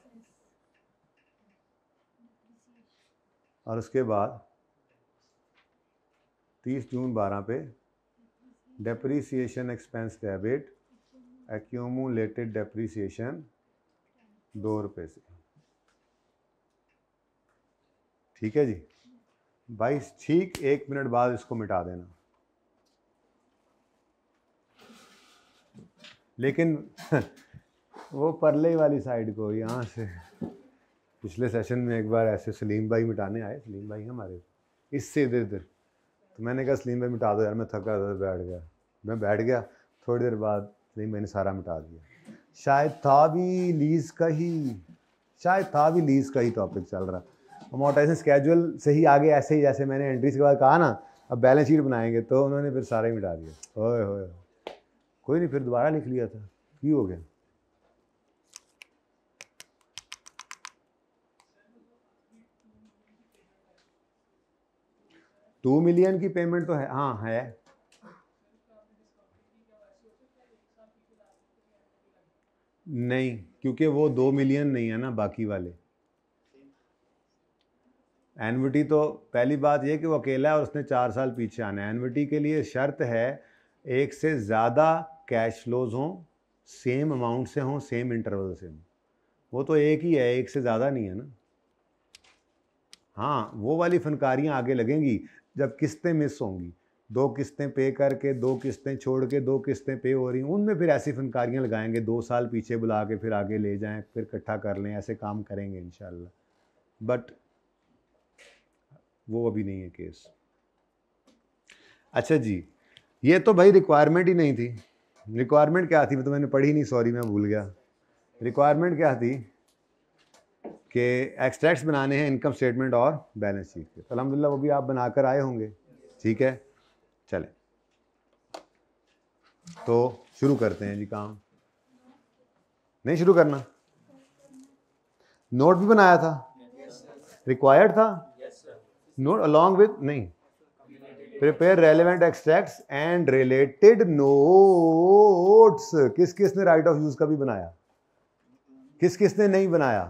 और उसके बाद तीस जून बारह पे depreciation expense debit accumulated depreciation दो रुपये से ठीक है जी भाई ठीक एक मिनट बाद इसको मिटा देना लेकिन वो परले वाली साइड को यहाँ से पिछले सेशन में एक बार ऐसे सलीम भाई मिटाने आए सलीम भाई हमारे इससे इधर इधर तो मैंने कहा सलीम भाई मिटा दो यार मैं थका उधर तो बैठ गया मैं बैठ गया थोड़ी देर बाद नहीं मैंने सारा मिटा दिया शायद था भी लीज का ही शायद था भी लीज का ही टॉपिक चल रहा अमोटाइजेशन स्केजुअल से ही आगे ऐसे ही जैसे मैंने एंट्रीज के बाद कहा ना अब बैलेंस शीट बनाएंगे तो उन्होंने फिर सारा ही मिटा दिया ओए होए कोई नहीं फिर दोबारा लिख लिया था की हो गया टू मिलियन की पेमेंट तो है हाँ है नहीं क्योंकि वो दो मिलियन नहीं है ना बाकी वाले एनविटी तो पहली बात यह कि वो अकेला है और उसने चार साल पीछे आना है एनविटी के लिए शर्त है एक से ज़्यादा कैश फ्लोज हों सेम अमाउंट से हों सेम इंटरवल से हों वो तो एक ही है एक से ज़्यादा नहीं है ना हाँ वो वाली फनकारियाँ आगे लगेंगी जब किस्तें मिस होंगी दो किस्तें पे करके दो किस्तें छोड़ के दो किस्तें पे हो रही हैं उनमें फिर ऐसी फनकारियाँ लगाएंगे दो साल पीछे बुला के फिर आगे ले जाएं फिर इकट्ठा कर लें ऐसे काम करेंगे इन बट वो अभी नहीं है केस अच्छा जी ये तो भाई रिक्वायरमेंट ही नहीं थी रिक्वायरमेंट क्या थी मैं तो मैंने पढ़ी नहीं सॉरी मैं भूल गया रिक्वायरमेंट क्या थी कि एक्सट्रैक्ट्स बनाने हैं इनकम स्टेटमेंट और बैलेंस शीट के तो अलहमदिल्ला वो भी आप बनाकर आए होंगे ठीक है तो शुरू करते हैं जी काम नहीं शुरू करना नोट भी बनाया था रिक्वायर्ड था नोट अलॉन्ग विद नहीं prepare relevant extract and related notes किस किस ने राइट ऑफ यूज का भी बनाया किस किस ने नहीं बनाया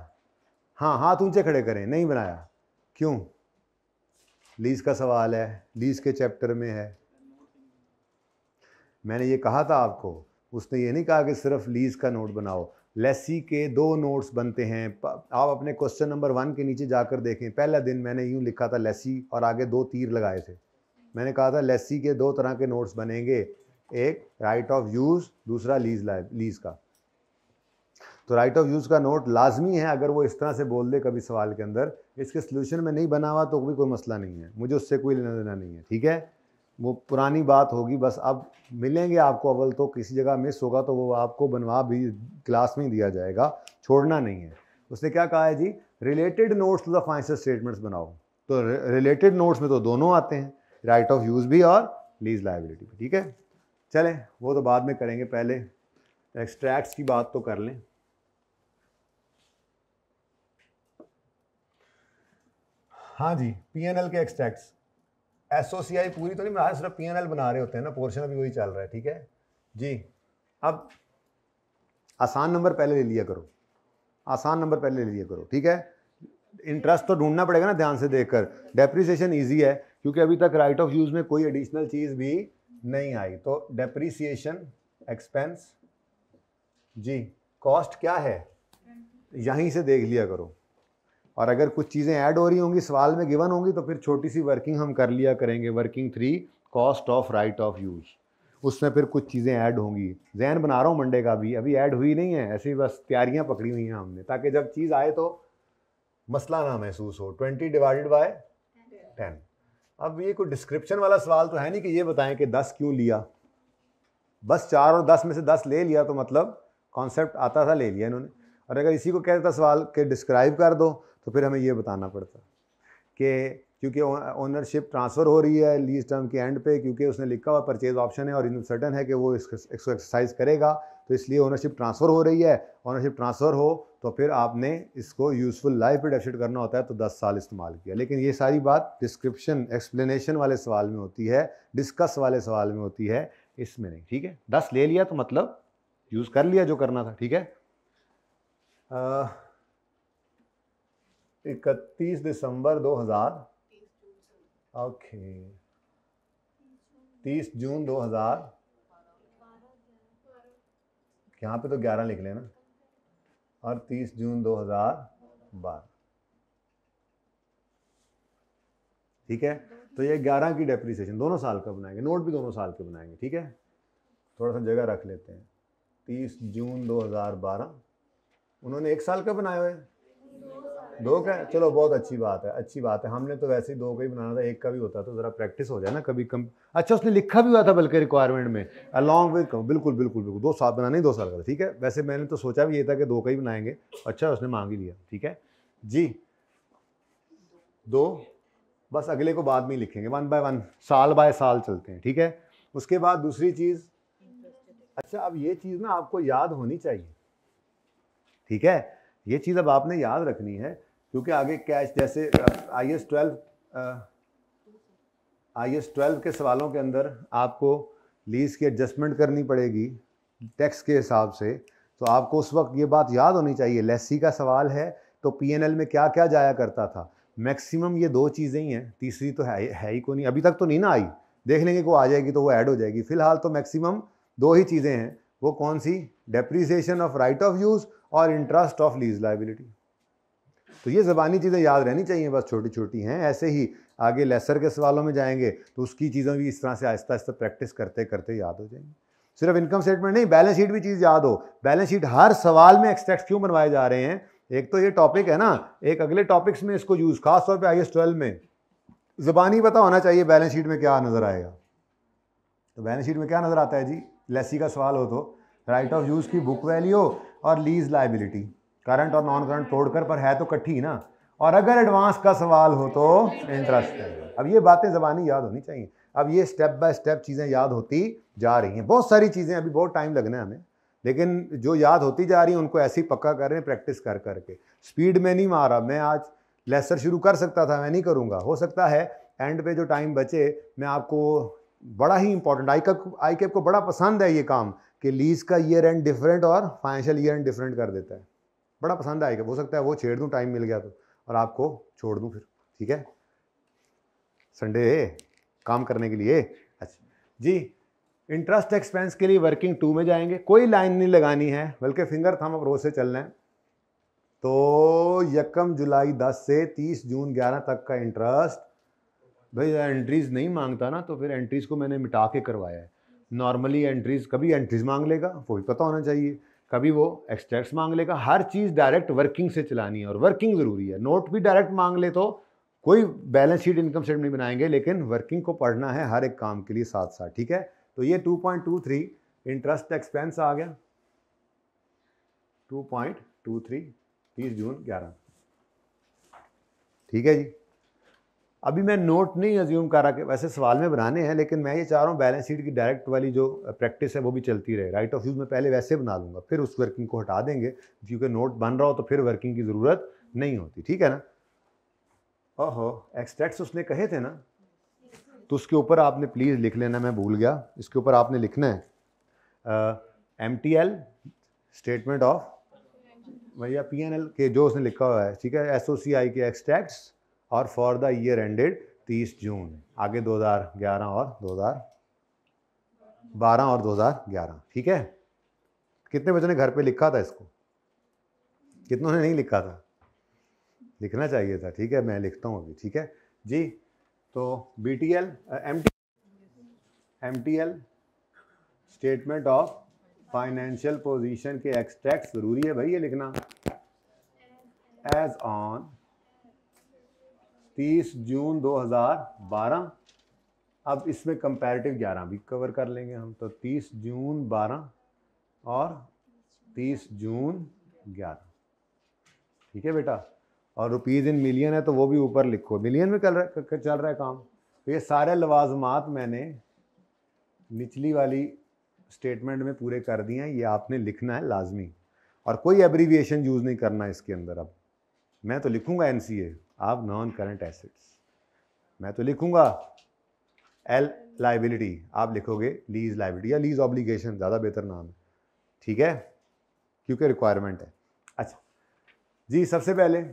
हाँ हाथ ऊंचे खड़े करें नहीं बनाया क्यों लीज का सवाल है लीज के चैप्टर में है मैंने ये कहा था आपको उसने ये नहीं कहा कि सिर्फ लीज का नोट बनाओ लेसी के दो नोट्स बनते हैं आप अपने क्वेश्चन नंबर वन के नीचे जाकर देखें पहला दिन मैंने यूँ लिखा था लेसी और आगे दो तीर लगाए थे मैंने कहा था लेसी के दो तरह के नोट्स बनेंगे एक राइट ऑफ यूज़ दूसरा लीज लीज का तो राइट ऑफ यूज़ का नोट लाजमी है अगर वो इस तरह से बोल दे कभी सवाल के अंदर इसके सोल्यूशन में नहीं बना हुआ तो भी कोई मसला नहीं है मुझे उससे कोई लेना देना नहीं है ठीक है वो पुरानी बात होगी बस अब मिलेंगे आपको अव्वल तो किसी जगह मिस होगा तो वो आपको बनवा भी क्लास में ही दिया जाएगा छोड़ना नहीं है उसने क्या कहा है जी related notes to the financial statements बनाओ तो रिलेटेड नोट्स में तो दोनों आते हैं राइट ऑफ यूज़ भी और लीज लाइबिलिटी भी ठीक है चलें वो तो बाद में करेंगे पहले एक्सट्रैक्ट्स की बात तो कर लें हाँ जी पी एन एल के एक्सट्रैक्ट्स एसओसीआई पूरी तो नहीं बना सिर्फ पी बना रहे होते हैं ना पोर्शन अभी वही चल रहा है ठीक है जी अब आसान नंबर पहले ले लिया करो आसान नंबर पहले ले लिया करो ठीक है इंटरेस्ट तो ढूंढना पड़ेगा ना ध्यान से देखकर डेप्रिसिएशन ईजी है क्योंकि अभी तक राइट ऑफ यूज में कोई एडिशनल चीज़ भी नहीं आई तो डेप्रिसिएशन एक्सपेंस जी कॉस्ट क्या है यहीं से देख लिया करो और अगर कुछ चीज़ें ऐड हो रही होंगी सवाल में गिवन होंगी तो फिर छोटी सी वर्किंग हम कर लिया करेंगे working three cost of right of use उसमें फिर कुछ चीज़ें ऐड होंगी जहन बना रहा हूँ मंडे का भी अभी ऐड हुई नहीं है ऐसे बस तैयारियाँ पकड़ी हुई हैं हमने ताकि जब चीज़ आए तो मसला ना महसूस हो ट्वेंटी डिवाइडेड बाय टेन अब ये कोई डिस्क्रिप्शन वाला सवाल तो है नहीं कि ये बताएं कि दस क्यों लिया बस चार और दस में से दस ले लिया तो मतलब कॉन्सेप्ट आता था ले लिया इन्होंने और अगर इसी को कहता सवाल कि डिस्क्राइब कर दो तो फिर हमें ये बताना पड़ता कि क्योंकि ओनरशिप ट्रांसफ़र हो रही है लीज टर्म के एंड पे क्योंकि उसने लिखा हुआ परचेज ऑप्शन है और इन सर्टन है कि वो इसको एक्सरसाइज करेगा तो इसलिए ओनरशिप ट्रांसफ़र हो रही है ओनरशिप ट्रांसफ़र हो तो फिर आपने इसको यूज़फुल लाइफ पे डेफिट करना होता है तो 10 साल इस्तेमाल किया लेकिन ये सारी बात डिस्क्रिप्शन एक्सप्लेनेशन वाले सवाल में होती है डिस्कस वाले सवाल में होती है इसमें नहीं ठीक है दस ले लिया तो मतलब यूज़ कर लिया जो करना था ठीक है आ, इकतीस दिसंबर 2000 ओके तीस जून 2000 यहाँ पे तो 11 लिख लेना और 30 जून 2012 ठीक है तो ये 11 की डेप्रिसिएशन दोनों साल का बनाएंगे नोट भी दोनों साल के बनाएंगे ठीक है थोड़ा सा जगह रख लेते हैं 30 जून 2012 उन्होंने एक साल का बनाया हुआ है दो का चलो बहुत अच्छी बात है अच्छी बात है हमने तो वैसे ही दो का ही बनाना था एक का भी होता तो ज़रा प्रैक्टिस हो जाए ना कभी कम अच्छा उसने लिखा भी हुआ था बल्कि रिक्वायरमेंट में अलॉन्ग विद बिल्कुल बिल्कुल बिल्कुल दो साल बनाने ही दो साल का ठीक है वैसे मैंने तो सोचा भी ये था कि दो का ही बनाएंगे अच्छा उसने मांग ही लिया ठीक है जी दो बस अगले को बाद में लिखेंगे वन बाय वन साल बाय साल चलते हैं ठीक है उसके बाद दूसरी चीज़ अच्छा अब ये चीज़ ना आपको याद होनी चाहिए ठीक है ये चीज़ अब आपने याद रखनी है क्योंकि आगे कैश जैसे I S twelve I S twelve के सवालों के अंदर आपको लीज की एडजस्टमेंट करनी पड़ेगी टैक्स के हिसाब से तो आपको उस वक्त ये बात याद होनी चाहिए लेसी का सवाल है तो एल में क्या क्या जाया करता था मैक्सिमम ये दो चीज़ें ही हैं तीसरी तो है है ही को नहीं अभी तक तो नहीं ना आई देख लेंगे को आ जाएगी तो वो ऐड हो जाएगी फिलहाल तो मैक्सिमम दो ही चीज़ें हैं वो कौन सी depreciation of right of use और इंटरेस्ट ऑफ लीज लाइबिलिटी तो ये ज़बानी चीज़ें याद रहनी चाहिए बस छोटी छोटी हैं ऐसे ही आगे लेसर के सवालों में जाएंगे तो उसकी चीज़ें भी इस तरह से आहिस्ता आहिस्ता प्रैक्टिस करते करते याद हो जाएंगे सिर्फ इनकम स्टेटमेंट नहीं बैलेंस शीट भी चीज़ याद हो बैलेंस शीट हर सवाल में एक्सट्रैक्ट क्यों बनवाए जा रहे हैं एक तो ये टॉपिक है ना एक अगले टॉपिक्स में इसको यूज़ खासतौर पर आई एस ट्वेल्व में ज़बानी पता होना चाहिए बैलेंस शीट में क्या नज़र आएगा तो बैलेंस शीट में क्या नज़र आता है जी लेसी का सवाल हो तो राइट ऑफ यूज़ की बुक वैल्यू और लीज लाइबिलिटी करंट और नॉन करंट तोड़कर पर है तो कट्ठी ना और अगर एडवांस का सवाल हो तो इंटरेस्ट है अब ये बातें ज़बानी याद होनी चाहिए अब ये स्टेप बाय स्टेप चीज़ें याद होती जा रही हैं बहुत सारी चीज़ें अभी बहुत टाइम लगना है हमें लेकिन जो याद होती जा रही हैं उनको ऐसे ही पक्का कर रहे हैं प्रैक्टिस कर करके स्पीड में नहीं मारा मैं आज लेसर शुरू कर सकता था मैं नहीं करूँगा हो सकता है एंड पे जो टाइम बचे मैं आपको बड़ा ही important ICAP ICAP को बड़ा पसंद है ये काम कि लीज का ईयर एंड डिफरेंट और फाइनेंशियल ईयर एंड डिफरेंट कर देता है बड़ा पसंद आएगा हो सकता है वो छेड़ दूँ टाइम मिल गया तो और आपको छोड़ दूँ फिर ठीक है संडे काम करने के लिए अच्छा जी इंटरेस्ट एक्सपेंस के लिए वर्किंग टू में जाएंगे कोई लाइन नहीं लगानी है बल्कि फिंगर थम रोज से रहे हैं तो यकम जुलाई 10 से 30 जून 11 तक का इंटरेस्ट भाई एंट्रीज नहीं मांगता ना तो फिर एंट्रीज को मैंने मिटा के करवाया है नॉर्मली एंट्रीज कभी एंट्रीज मांग लेगा वो भी पता होना चाहिए कभी वो एक्सट्रैक्ट्स मांग लेगा हर चीज़ डायरेक्ट वर्किंग से चलानी है और वर्किंग ज़रूरी है नोट भी डायरेक्ट मांग ले तो कोई बैलेंस शीट इनकम स्टेटमेंट नहीं बनाएंगे लेकिन वर्किंग को पढ़ना है हर एक काम के लिए साथ साथ ठीक है तो ये 2.23 इंटरेस्ट एक्सपेंस आ गया 2.23 पॉइंट जून 11 ठीक है जी अभी मैं नोट नहीं अज्यूम कर रहा कि वैसे सवाल में बनाने हैं लेकिन मैं ये चाह रहा हूँ बैलेंस शीट की डायरेक्ट वाली जो प्रैक्टिस है वो भी चलती रहे राइट ऑफ यूज़ में पहले वैसे बना लूँगा फिर उस वर्किंग को हटा देंगे क्योंकि नोट बन रहा हो तो फिर वर्किंग की ज़रूरत नहीं होती ठीक है ना ओहो एक्सट्रैक्ट्स उसने कहे थे ना तो उसके ऊपर आपने प्लीज़ लिख लेना मैं भूल गया इसके ऊपर आपने लिखना है M T L statement of भैया पी एन एल के जो उसने लिखा हुआ है ठीक है एस ओ सी आई के एक्सट्रैक्ट्स और फॉर द ईयर एंडेड 30 जून आगे 2011 और 2012 और 2011 ठीक है कितने बच्चों ने घर पे लिखा था इसको कितनों ने नहीं लिखा था लिखना चाहिए था ठीक है मैं लिखता हूँ अभी ठीक है जी तो B T L M T M T L statement of financial position के एक्सट्रैक्ट ज़रूरी है भाई ये लिखना एज ऑन 30 जून 2012 अब इसमें कंपैरेटिव 11 भी कवर कर लेंगे हम तो 30 जून 12 और 30 जून 11 ठीक है बेटा और रुपीज़ इन मिलियन है तो वो भी ऊपर लिखो मिलियन में चल रहा चल रहा है काम तो ये सारे लवाजमात मैंने निचली वाली स्टेटमेंट में पूरे कर दिए हैं ये आपने लिखना है लाजमी और कोई एब्रीविएशन यूज़ नहीं करना इसके अंदर अब मैं तो लिखूँगा एन आप नॉन करंट एसेट्स मैं तो लिखूंगा एल लाइबिलिटी आप लिखोगे लीज लाइबिलिटी या लीज ऑब्लिगेशन ज़्यादा बेहतर नाम है ठीक है क्योंकि रिक्वायरमेंट है अच्छा जी सबसे पहले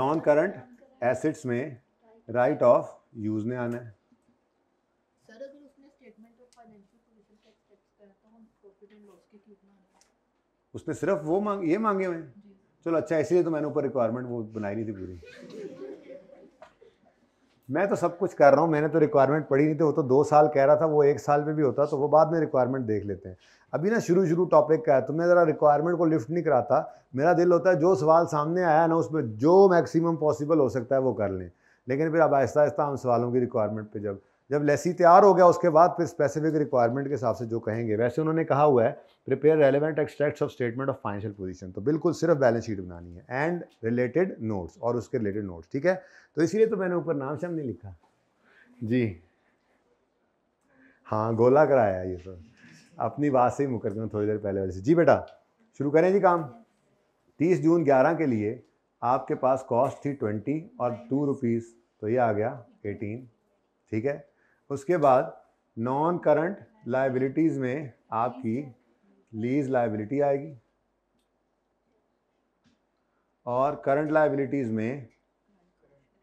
नॉन करंट एसेट्स में राइट ऑफ यूज में आना तो है उसने सिर्फ वो मांग ये मांगे हुए हैं चलो अच्छा इसलिए तो मैंने ऊपर रिक्वायरमेंट वो बनाई नहीं थी पूरी मैं तो सब कुछ कर रहा हूँ मैंने तो रिक्वायरमेंट पढ़ी नहीं थी वो तो दो साल कह रहा था वो एक साल में भी होता तो वो बाद में रिक्वायरमेंट देख लेते हैं अभी ना शुरू शुरू टॉपिक का है तो मैं ज़रा रिक्वायरमेंट को लिफ्ट नहीं कराता मेरा दिल होता है जो सवाल सामने आया ना उसमें जो मैक्सिमम पॉसिबल हो सकता है वो कर लें लेकिन फिर अब आहिस्ता आहिस्ता हम सवालों की रिक्वायरमेंट पर जब जब लेसी तैयार हो गया उसके बाद फिर स्पेसिफिक रिक्वायरमेंट के हिसाब से जो कहेंगे वैसे उन्होंने कहा हुआ है prepare relevant extracts of statement of financial position तो बिल्कुल सिर्फ बैलेंस शीट बनानी है एंड रिलेटेड नोट्स और उसके रिलेटेड नोट्स ठीक है तो इसीलिए तो मैंने ऊपर नाम शाम नहीं लिखा जी हाँ गोला कराया ये तो अपनी बात से ही मुकदमा थोड़ी देर पहले वाले से जी बेटा शुरू करें जी काम तीस जून ग्यारह के लिए आपके पास कॉस्ट थी ट्वेंटी और टू रुपीज़ तो ये आ गया एटीन ठीक है उसके बाद नॉन करंट लाइबिलिटीज़ में आपकी लीज लाइबिलिटी आएगी और करंट लाइबिलिटीज़ में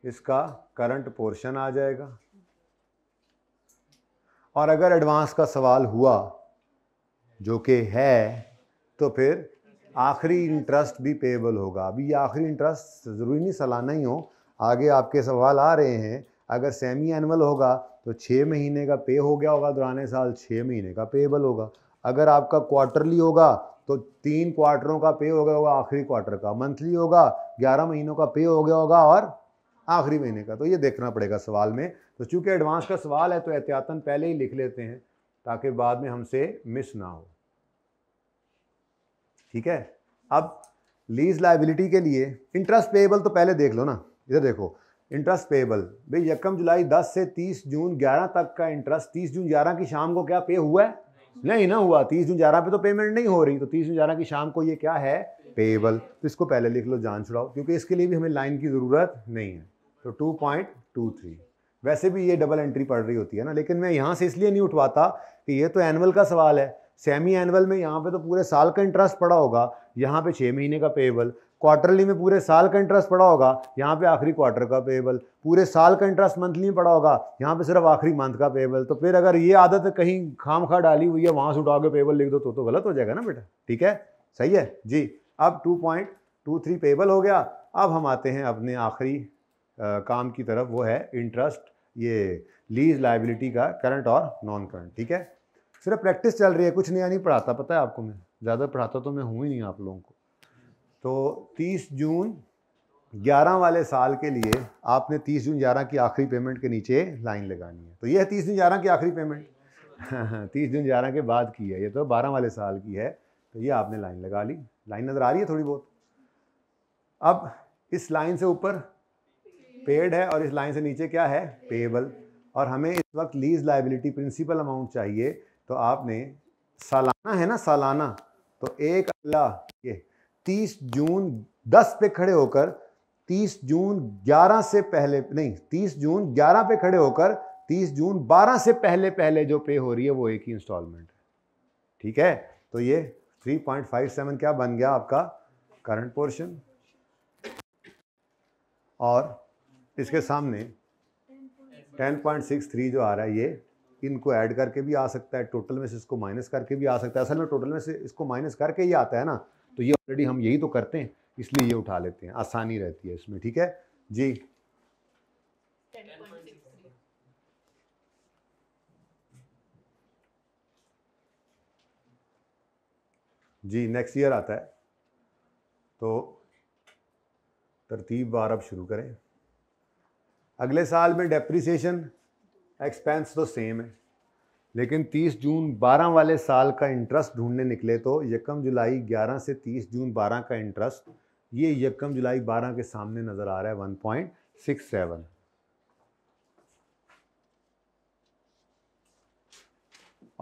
इसका करंट पोर्शन आ जाएगा और अगर एडवांस का सवाल हुआ जो कि है तो फिर आखिरी इंटरेस्ट भी पेबल होगा अभी ये आखिरी इंटरेस्ट ज़रूरी नहीं सलाना ही हो आगे आपके सवाल आ रहे हैं अगर सेमी एनअल होगा तो छः महीने का पे हो गया होगा पुराने साल छः महीने का पेबल होगा अगर आपका क्वार्टरली होगा तो तीन क्वार्टरों का पे हो गया होगा आखिरी क्वार्टर का मंथली होगा ग्यारह महीनों का पे हो गया होगा और आखिरी महीने का तो ये देखना पड़ेगा सवाल में तो चूंकि एडवांस का सवाल है तो एहतियातन पहले ही लिख लेते हैं ताकि बाद में हमसे मिस ना हो ठीक है अब लीज लाइबिलिटी के लिए इंटरेस्ट पेएबल तो पहले देख लो ना इधर देखो इंटरेस्ट पेबल भाई यकम जुलाई 10 से 30 जून 11 तक का इंटरेस्ट 30 जून 11 की शाम को क्या पे हुआ है नहीं ना हुआ 30 जून 11 पे तो पेमेंट नहीं हो रही तो 30 जून 11 की शाम को ये क्या है पेबल तो इसको पहले लिख लो जान छुड़ाओ क्योंकि इसके लिए भी हमें लाइन की ज़रूरत नहीं है तो टू पॉइंट टू थ्री वैसे भी ये डबल एंट्री पड़ रही होती है ना लेकिन मैं यहाँ से इसलिए नहीं उठवाता कि ये तो एनुअल का सवाल है सेमी एनुअल में यहाँ पे तो पूरे साल का इंटरेस्ट पड़ा होगा यहाँ पे छः महीने का पेबल क्वार्टरली में पूरे साल का इंटरेस्ट पड़ा होगा यहाँ पे आखिरी क्वार्टर का पेएबल पूरे साल का इंटरेस्ट मंथली में पड़ा होगा यहाँ पे सिर्फ आखिरी मंथ का पेएबल तो फिर अगर ये आदत कहीं खाम खा डाली हुई है वहाँ से उठाओगे के पेएबल लिख दो तो तो गलत हो जाएगा ना बेटा ठीक है सही है जी अब two point two three payable हो गया अब हम आते हैं अपने आखिरी काम की तरफ वो है इंटरेस्ट ये लीज लाइबिलिटी का करंट और नॉन करंट ठीक है सिर्फ प्रैक्टिस चल रही है कुछ नया नहीं पढ़ाता पता है आपको मैं ज़्यादा पढ़ाता तो मैं हूँ ही नहीं आप लोगों को तो 30 जून 11 वाले साल के लिए आपने 30 जून 11 की आखिरी पेमेंट के नीचे लाइन लगानी है तो यह है 30 जून 11 की आखिरी पेमेंट 30 जून 11 के बाद की है ये तो 12 वाले साल की है तो ये आपने लाइन लगा ली लाइन नज़र आ रही है थोड़ी बहुत अब इस लाइन से ऊपर पेड है और इस लाइन से नीचे क्या है पेएबल और हमें इस वक्त लीज लाइबिलिटी प्रिंसिपल अमाउंट चाहिए तो आपने सालाना है ना सालाना तो एक अल्लाह ये तीस जून दस पे खड़े होकर तीस जून ग्यारह से पहले नहीं तीस जून ग्यारह पे खड़े होकर तीस जून बारह से पहले पहले जो पे हो रही है वो एक ही इंस्टॉलमेंट है ठीक है तो ये थ्री पॉइंट फाइव सेवन क्या बन गया आपका करंट पोर्शन और इसके सामने टेन पॉइंट सिक्स थ्री जो आ रहा है ये इनको ऐड करके भी आ सकता है टोटल में से इसको माइनस करके भी आ सकता है असल में टोटल में से इसको माइनस करके ही आता है ना तो ये ऑलरेडी हम यही तो करते हैं इसलिए ये उठा लेते हैं आसानी रहती है इसमें ठीक है जी जी नेक्स्ट ईयर आता है तो तरतीब बार अब शुरू करें अगले साल में डेप्रिसिएशन एक्सपेंस तो सेम है लेकिन 30 जून 12 वाले साल का इंटरेस्ट ढूंढने निकले तो यकम जुलाई 11 से 30 जून 12 का इंटरेस्ट ये यकम जुलाई 12 के सामने नज़र आ रहा है 1.67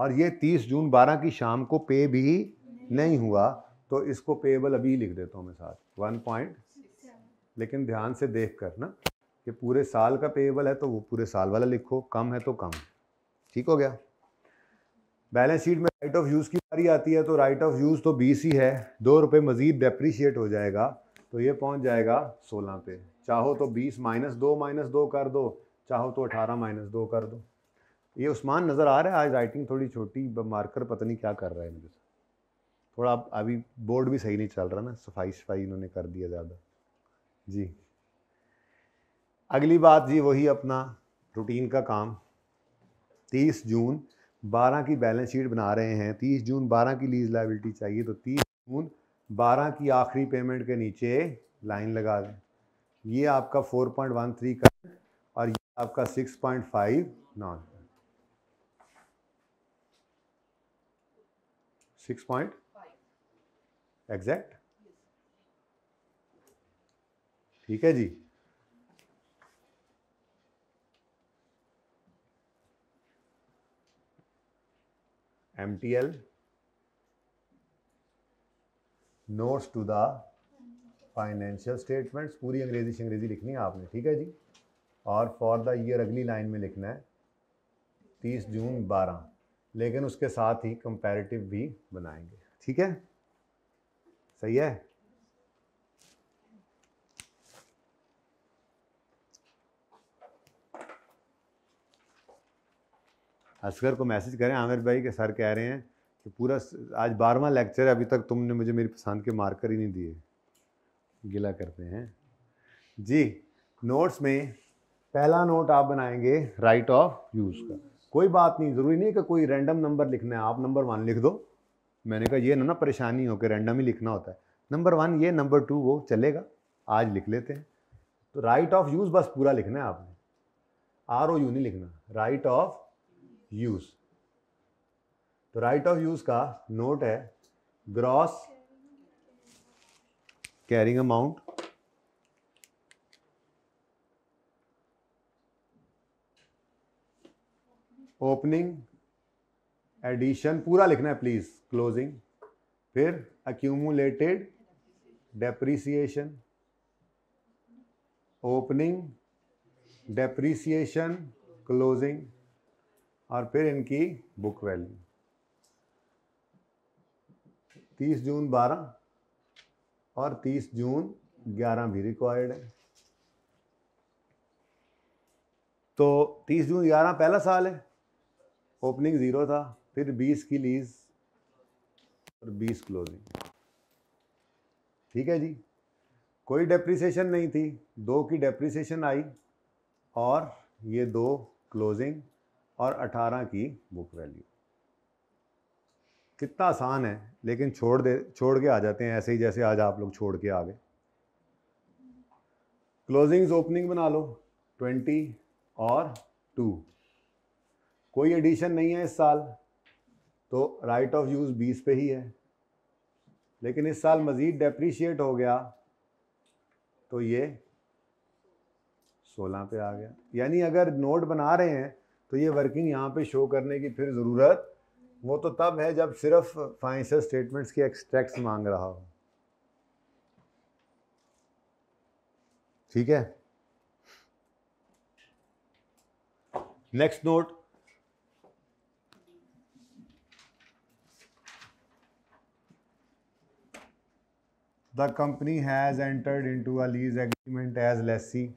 और ये 30 जून 12 की शाम को पे भी नहीं हुआ तो इसको पेबल अभी लिख देता हूँ मैं साथ वन पॉइंट लेकिन ध्यान से देख कर ना कि पूरे साल का पेबल है तो वो पूरे साल वाला लिखो कम है तो कम ठीक हो गया बैलेंस शीट में राइट ऑफ यूज़ की बारी आती है तो राइट ऑफ यूज़ तो बीस ही है दो रुपये मज़ीद डेप्रीशिएट हो जाएगा तो ये पहुंच जाएगा सोलह पे चाहो तो बीस माइनस दो माइनस दो कर दो चाहो तो अठारह माइनस दो कर दो ये उस्मान नज़र आ रहा है आज राइटिंग थोड़ी छोटी मार्कर पता नहीं क्या कर रहा है इनके साथ थोड़ा अभी बोर्ड भी सही नहीं चल रहा ना सफाई सफाई इन्होंने कर दिया ज़्यादा जी अगली बात जी वही अपना रूटीन का काम तीस जून बारह की बैलेंस शीट बना रहे हैं तीस जून बारह की लीज लाइबिलिटी चाहिए तो तीस जून बारह की आखिरी पेमेंट के नीचे लाइन लगा दें ये आपका four point one three current और ये आपका six point five non six point exact ठीक है जी M T L notes to the financial statements पूरी अंग्रेजी से अंग्रेजी लिखनी है आपने ठीक है जी और फॉर द ईयर अगली लाइन में लिखना है तीस जून बारह लेकिन उसके साथ ही कंपैरेटिव भी बनाएंगे ठीक है सही है असगर को मैसेज करें आमिर भाई के सर कह रहे हैं कि पूरा आज बारहवा लेक्चर है अभी तक तुमने मुझे मेरी पसंद के मार्कर ही नहीं दिए गिला करते हैं जी नोट्स में पहला नोट आप बनाएंगे राइट ऑफ यूज़ का कोई बात नहीं ज़रूरी नहीं कि कोई रैंडम नंबर लिखना है आप नंबर वन लिख दो मैंने कहा ये ना ना परेशानी हो कि रैंडम ही लिखना होता है नंबर वन ये नंबर टू वो चलेगा आज लिख लेते हैं तो राइट ऑफ यूज़ बस पूरा लिखना है आपने आर ओ यू नहीं लिखना राइट ऑफ यूज तो राइट ऑफ यूज का नोट है gross carrying amount opening addition पूरा लिखना है प्लीज क्लोजिंग फिर accumulated depreciation opening depreciation closing और फिर इनकी बुक वैल्यू 30 जून 12 और 30 जून 11 भी रिक्वायर्ड है तो 30 जून 11 पहला साल है ओपनिंग ज़ीरो था फिर 20 की लीज और 20 क्लोजिंग ठीक है जी कोई डेप्रिसिएशन नहीं थी दो की डेप्रिसिएशन आई और ये दो क्लोजिंग और 18 की बुक वैल्यू कितना आसान है लेकिन छोड़ दे छोड़ के आ जाते हैं ऐसे ही जैसे आज आप लोग छोड़ के आ गए क्लोजिंग्स ओपनिंग बना लो 20 और 2 कोई एडिशन नहीं है इस साल तो राइट ऑफ यूज़ 20 पे ही है लेकिन इस साल मज़ीद डेप्रीशिएट हो गया तो ये 16 पे आ गया यानी अगर नोट बना रहे हैं तो ये वर्किंग यहाँ पे शो करने की फिर ज़रूरत वो तो तब है जब सिर्फ फाइनेंशियल स्टेटमेंट्स की एक्सट्रैक्ट्स मांग रहा हो ठीक है next note the company has entered into a lease agreement as lessee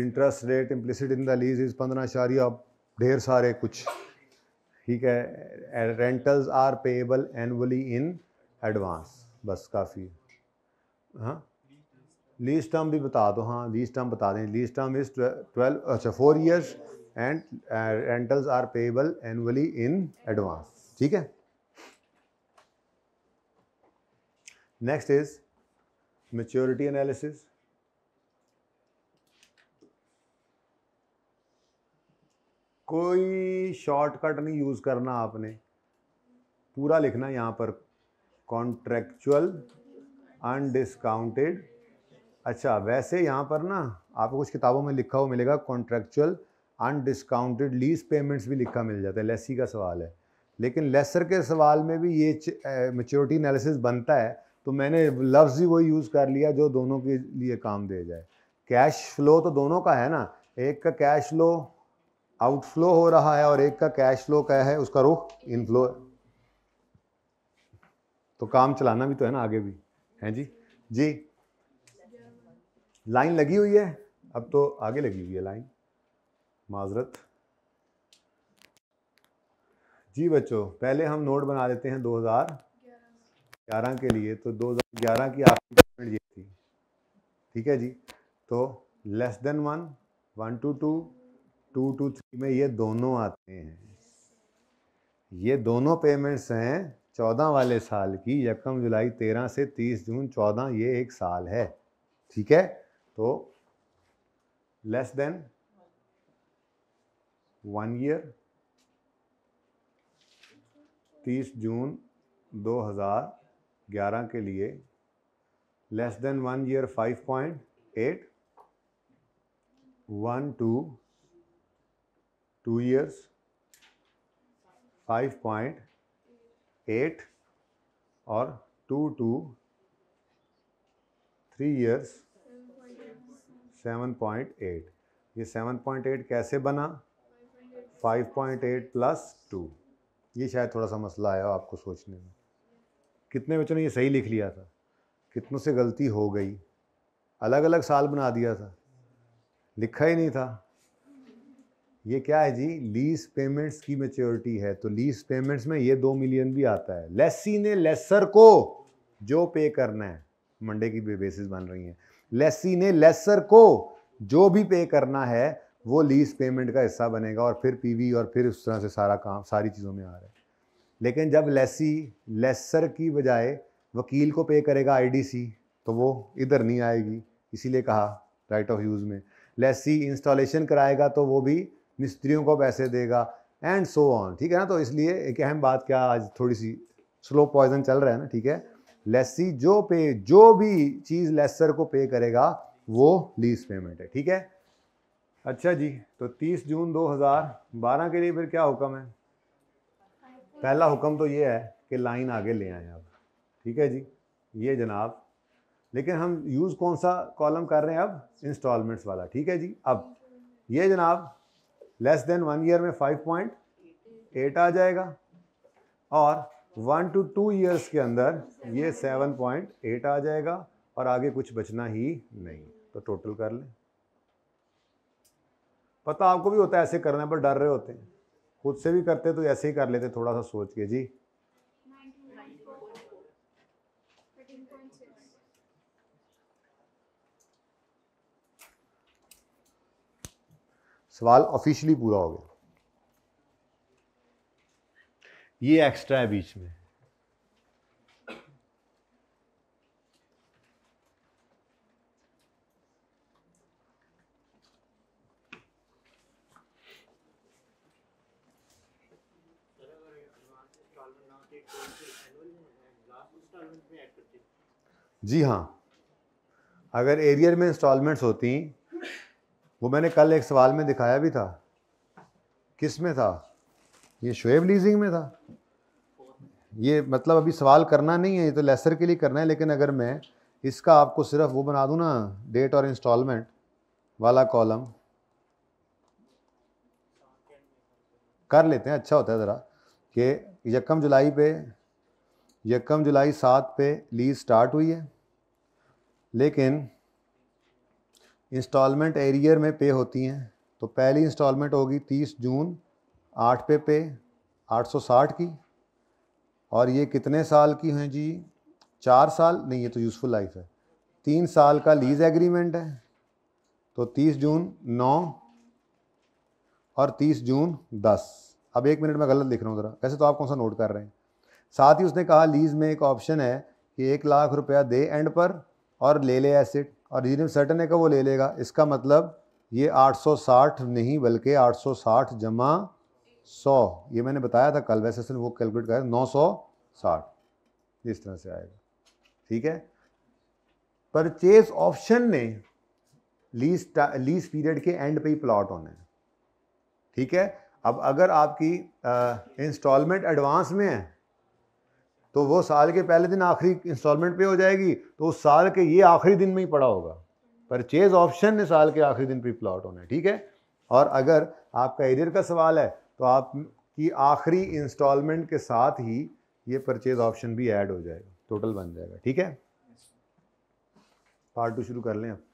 interest rate implicit in the lease is पंद्रह शारिया ढेर सारे कुछ ठीक है rentals are payable annually in advance बस काफ़ी हाँ लीज टर्म भी बता दो हाँ लीज टर्म बता दें लीज टर्म इज़ ट्वेल्व अच्छा four years and rentals are payable annually in advance ठीक है नेक्स्ट इज़ मेच्योरिटी एनालिसिस कोई शॉर्टकट नहीं यूज़ करना आपने पूरा लिखना यहाँ पर कॉन्ट्रेक्चुअल अनडिस्काउंटेड अच्छा वैसे यहाँ पर ना आपको कुछ किताबों में लिखा हुआ मिलेगा कॉन्ट्रेक्चुअल अनडिस्काउंटेड लीज पेमेंट्स भी लिखा मिल जाता है लेसी का सवाल है लेकिन लेसर के सवाल में भी ये मेच्योरिटी एनालिसिस बनता है तो मैंने लफ्ज़ ही वही यूज़ कर लिया जो दोनों के लिए काम दे जाए कैश फ्लो तो दोनों का है ना एक का कैश फ्लो आउटफ्लो हो रहा है और एक का कैश फ्लो क्या है उसका रुख इनफ्लो है तो काम चलाना भी तो है ना आगे भी है जी जी लाइन लगी हुई है अब तो आगे लगी हुई है लाइन माजरत जी बच्चों पहले हम नोट बना लेते हैं 2011 के लिए तो 2011 की आखिरी पेमेंट ये थी ठीक है जी तो less than one one to two two to three में ये दोनों आते हैं ये दोनों पेमेंट्स हैं चौदह वाले साल की यकम जुलाई तेरह से तीस जून चौदह ये एक साल है ठीक है तो लेस देन वन ईयर तीस जून ग्यारह के लिए less than one year eight one to two years eight और two to three years seven point eight ये सेवन पॉइंट एट कैसे बना five point eight plus two ये शायद थोड़ा सा मसला आया हो आपको सोचने में कितने बच्चों ने ये सही लिख लिया था कितनों से गलती हो गई अलग अलग साल बना दिया था लिखा ही नहीं था ये क्या है जी लीज पेमेंट्स की मेच्योरिटी है तो लीज पेमेंट्स में ये दो मिलियन भी आता है लेसी ने लेसर को जो पे करना है मंडे की बेसिस बन रही है लेसी ने लेसर को जो भी पे करना है वो लीज पेमेंट का हिस्सा बनेगा और फिर पीवी और फिर उस तरह से सारा काम सारी चीज़ों में आ रहा है लेकिन जब लेसी लेसर की बजाय वकील को पे करेगा आईडीसी तो वो इधर नहीं आएगी इसीलिए कहा राइट ऑफ यूज़ में लेसी इंस्टॉलेशन कराएगा तो वो भी मिस्त्रियों को पैसे देगा एंड सो ऑन ठीक है ना तो इसलिए एक अहम बात क्या आज थोड़ी सी स्लो पॉइजन चल रहा है ना ठीक है लेसी जो पे जो भी चीज़ लेसर को पे करेगा वो लीज पेमेंट है ठीक है अच्छा जी तो 30 जून 2012 के लिए फिर क्या हुक्म है पहला हुक्म तो ये है कि लाइन आगे ले आए अब ठीक है जी ये जनाब लेकिन हम यूज़ कौन सा कॉलम कर रहे हैं अब इंस्टॉलमेंट्स वाला ठीक है जी अब ये जनाब लेस देन वन ईयर में फाइव पॉइंट एट आ जाएगा और वन टू टू ईयर्स के अंदर ये सेवन पॉइंट एट आ जाएगा और आगे कुछ बचना ही नहीं तो टोटल कर लें पता आपको भी होता है ऐसे करने पर डर रहे होते हैं खुद से भी करते तो ऐसे ही कर लेते थोड़ा सा सोच के जी सवाल ऑफिशियली पूरा हो गया ये एक्स्ट्रा है बीच में जी हाँ अगर एरियर में इंस्टॉलमेंट्स होती वो मैंने कल एक सवाल में दिखाया भी था किस में था ये शुएब लीजिंग में था ये मतलब अभी सवाल करना नहीं है ये तो लेसर के लिए करना है लेकिन अगर मैं इसका आपको सिर्फ वो बना दूँ ना डेट और इंस्टॉलमेंट वाला कॉलम कर लेते हैं अच्छा होता है ज़रा कि यकम जुलाई पे यकम जुलाई सात पे लीज स्टार्ट हुई है लेकिन इंस्टॉलमेंट एरियर में पे होती हैं तो पहली इंस्टॉलमेंट होगी 30 जून आठ पे पे 860 की और ये कितने साल की हैं जी चार साल नहीं ये तो यूज़फुल लाइफ है तीन साल का लीज एग्रीमेंट है तो 30 जून नौ और 30 जून 10 अब एक मिनट में गलत लिख रहा हूँ ज़रा वैसे तो आप कौन सा नोट कर रहे हैं साथ ही उसने कहा लीज़ में एक ऑप्शन है कि एक लाख रुपया दे एंड पर और ले ले एसिड और रीजन सर्टन है का वो ले लेगा इसका मतलब ये 860 नहीं बल्कि 860 जमा 100 ये मैंने बताया था कल वैसे उसने वो कैलकुलेट कर नौ सौ साठ इस तरह से आएगा ठीक है परचेज ऑप्शन ने लीज लीज पीरियड के एंड पे ही प्लॉट होने हैं ठीक है अब अगर आपकी इंस्टॉलमेंट एडवांस में है तो वो साल के पहले दिन आखिरी इंस्टॉलमेंट पे हो जाएगी तो उस साल के ये आखिरी दिन में ही पड़ा होगा परचेज ऑप्शन ने साल के आखिरी दिन पे प्लॉट होना है ठीक है और अगर आपका एरियर का सवाल है तो आपकी आखिरी इंस्टॉलमेंट के साथ ही ये परचेज ऑप्शन भी ऐड हो जाएगा टोटल बन जाएगा ठीक है पार्ट टू शुरू कर लें आप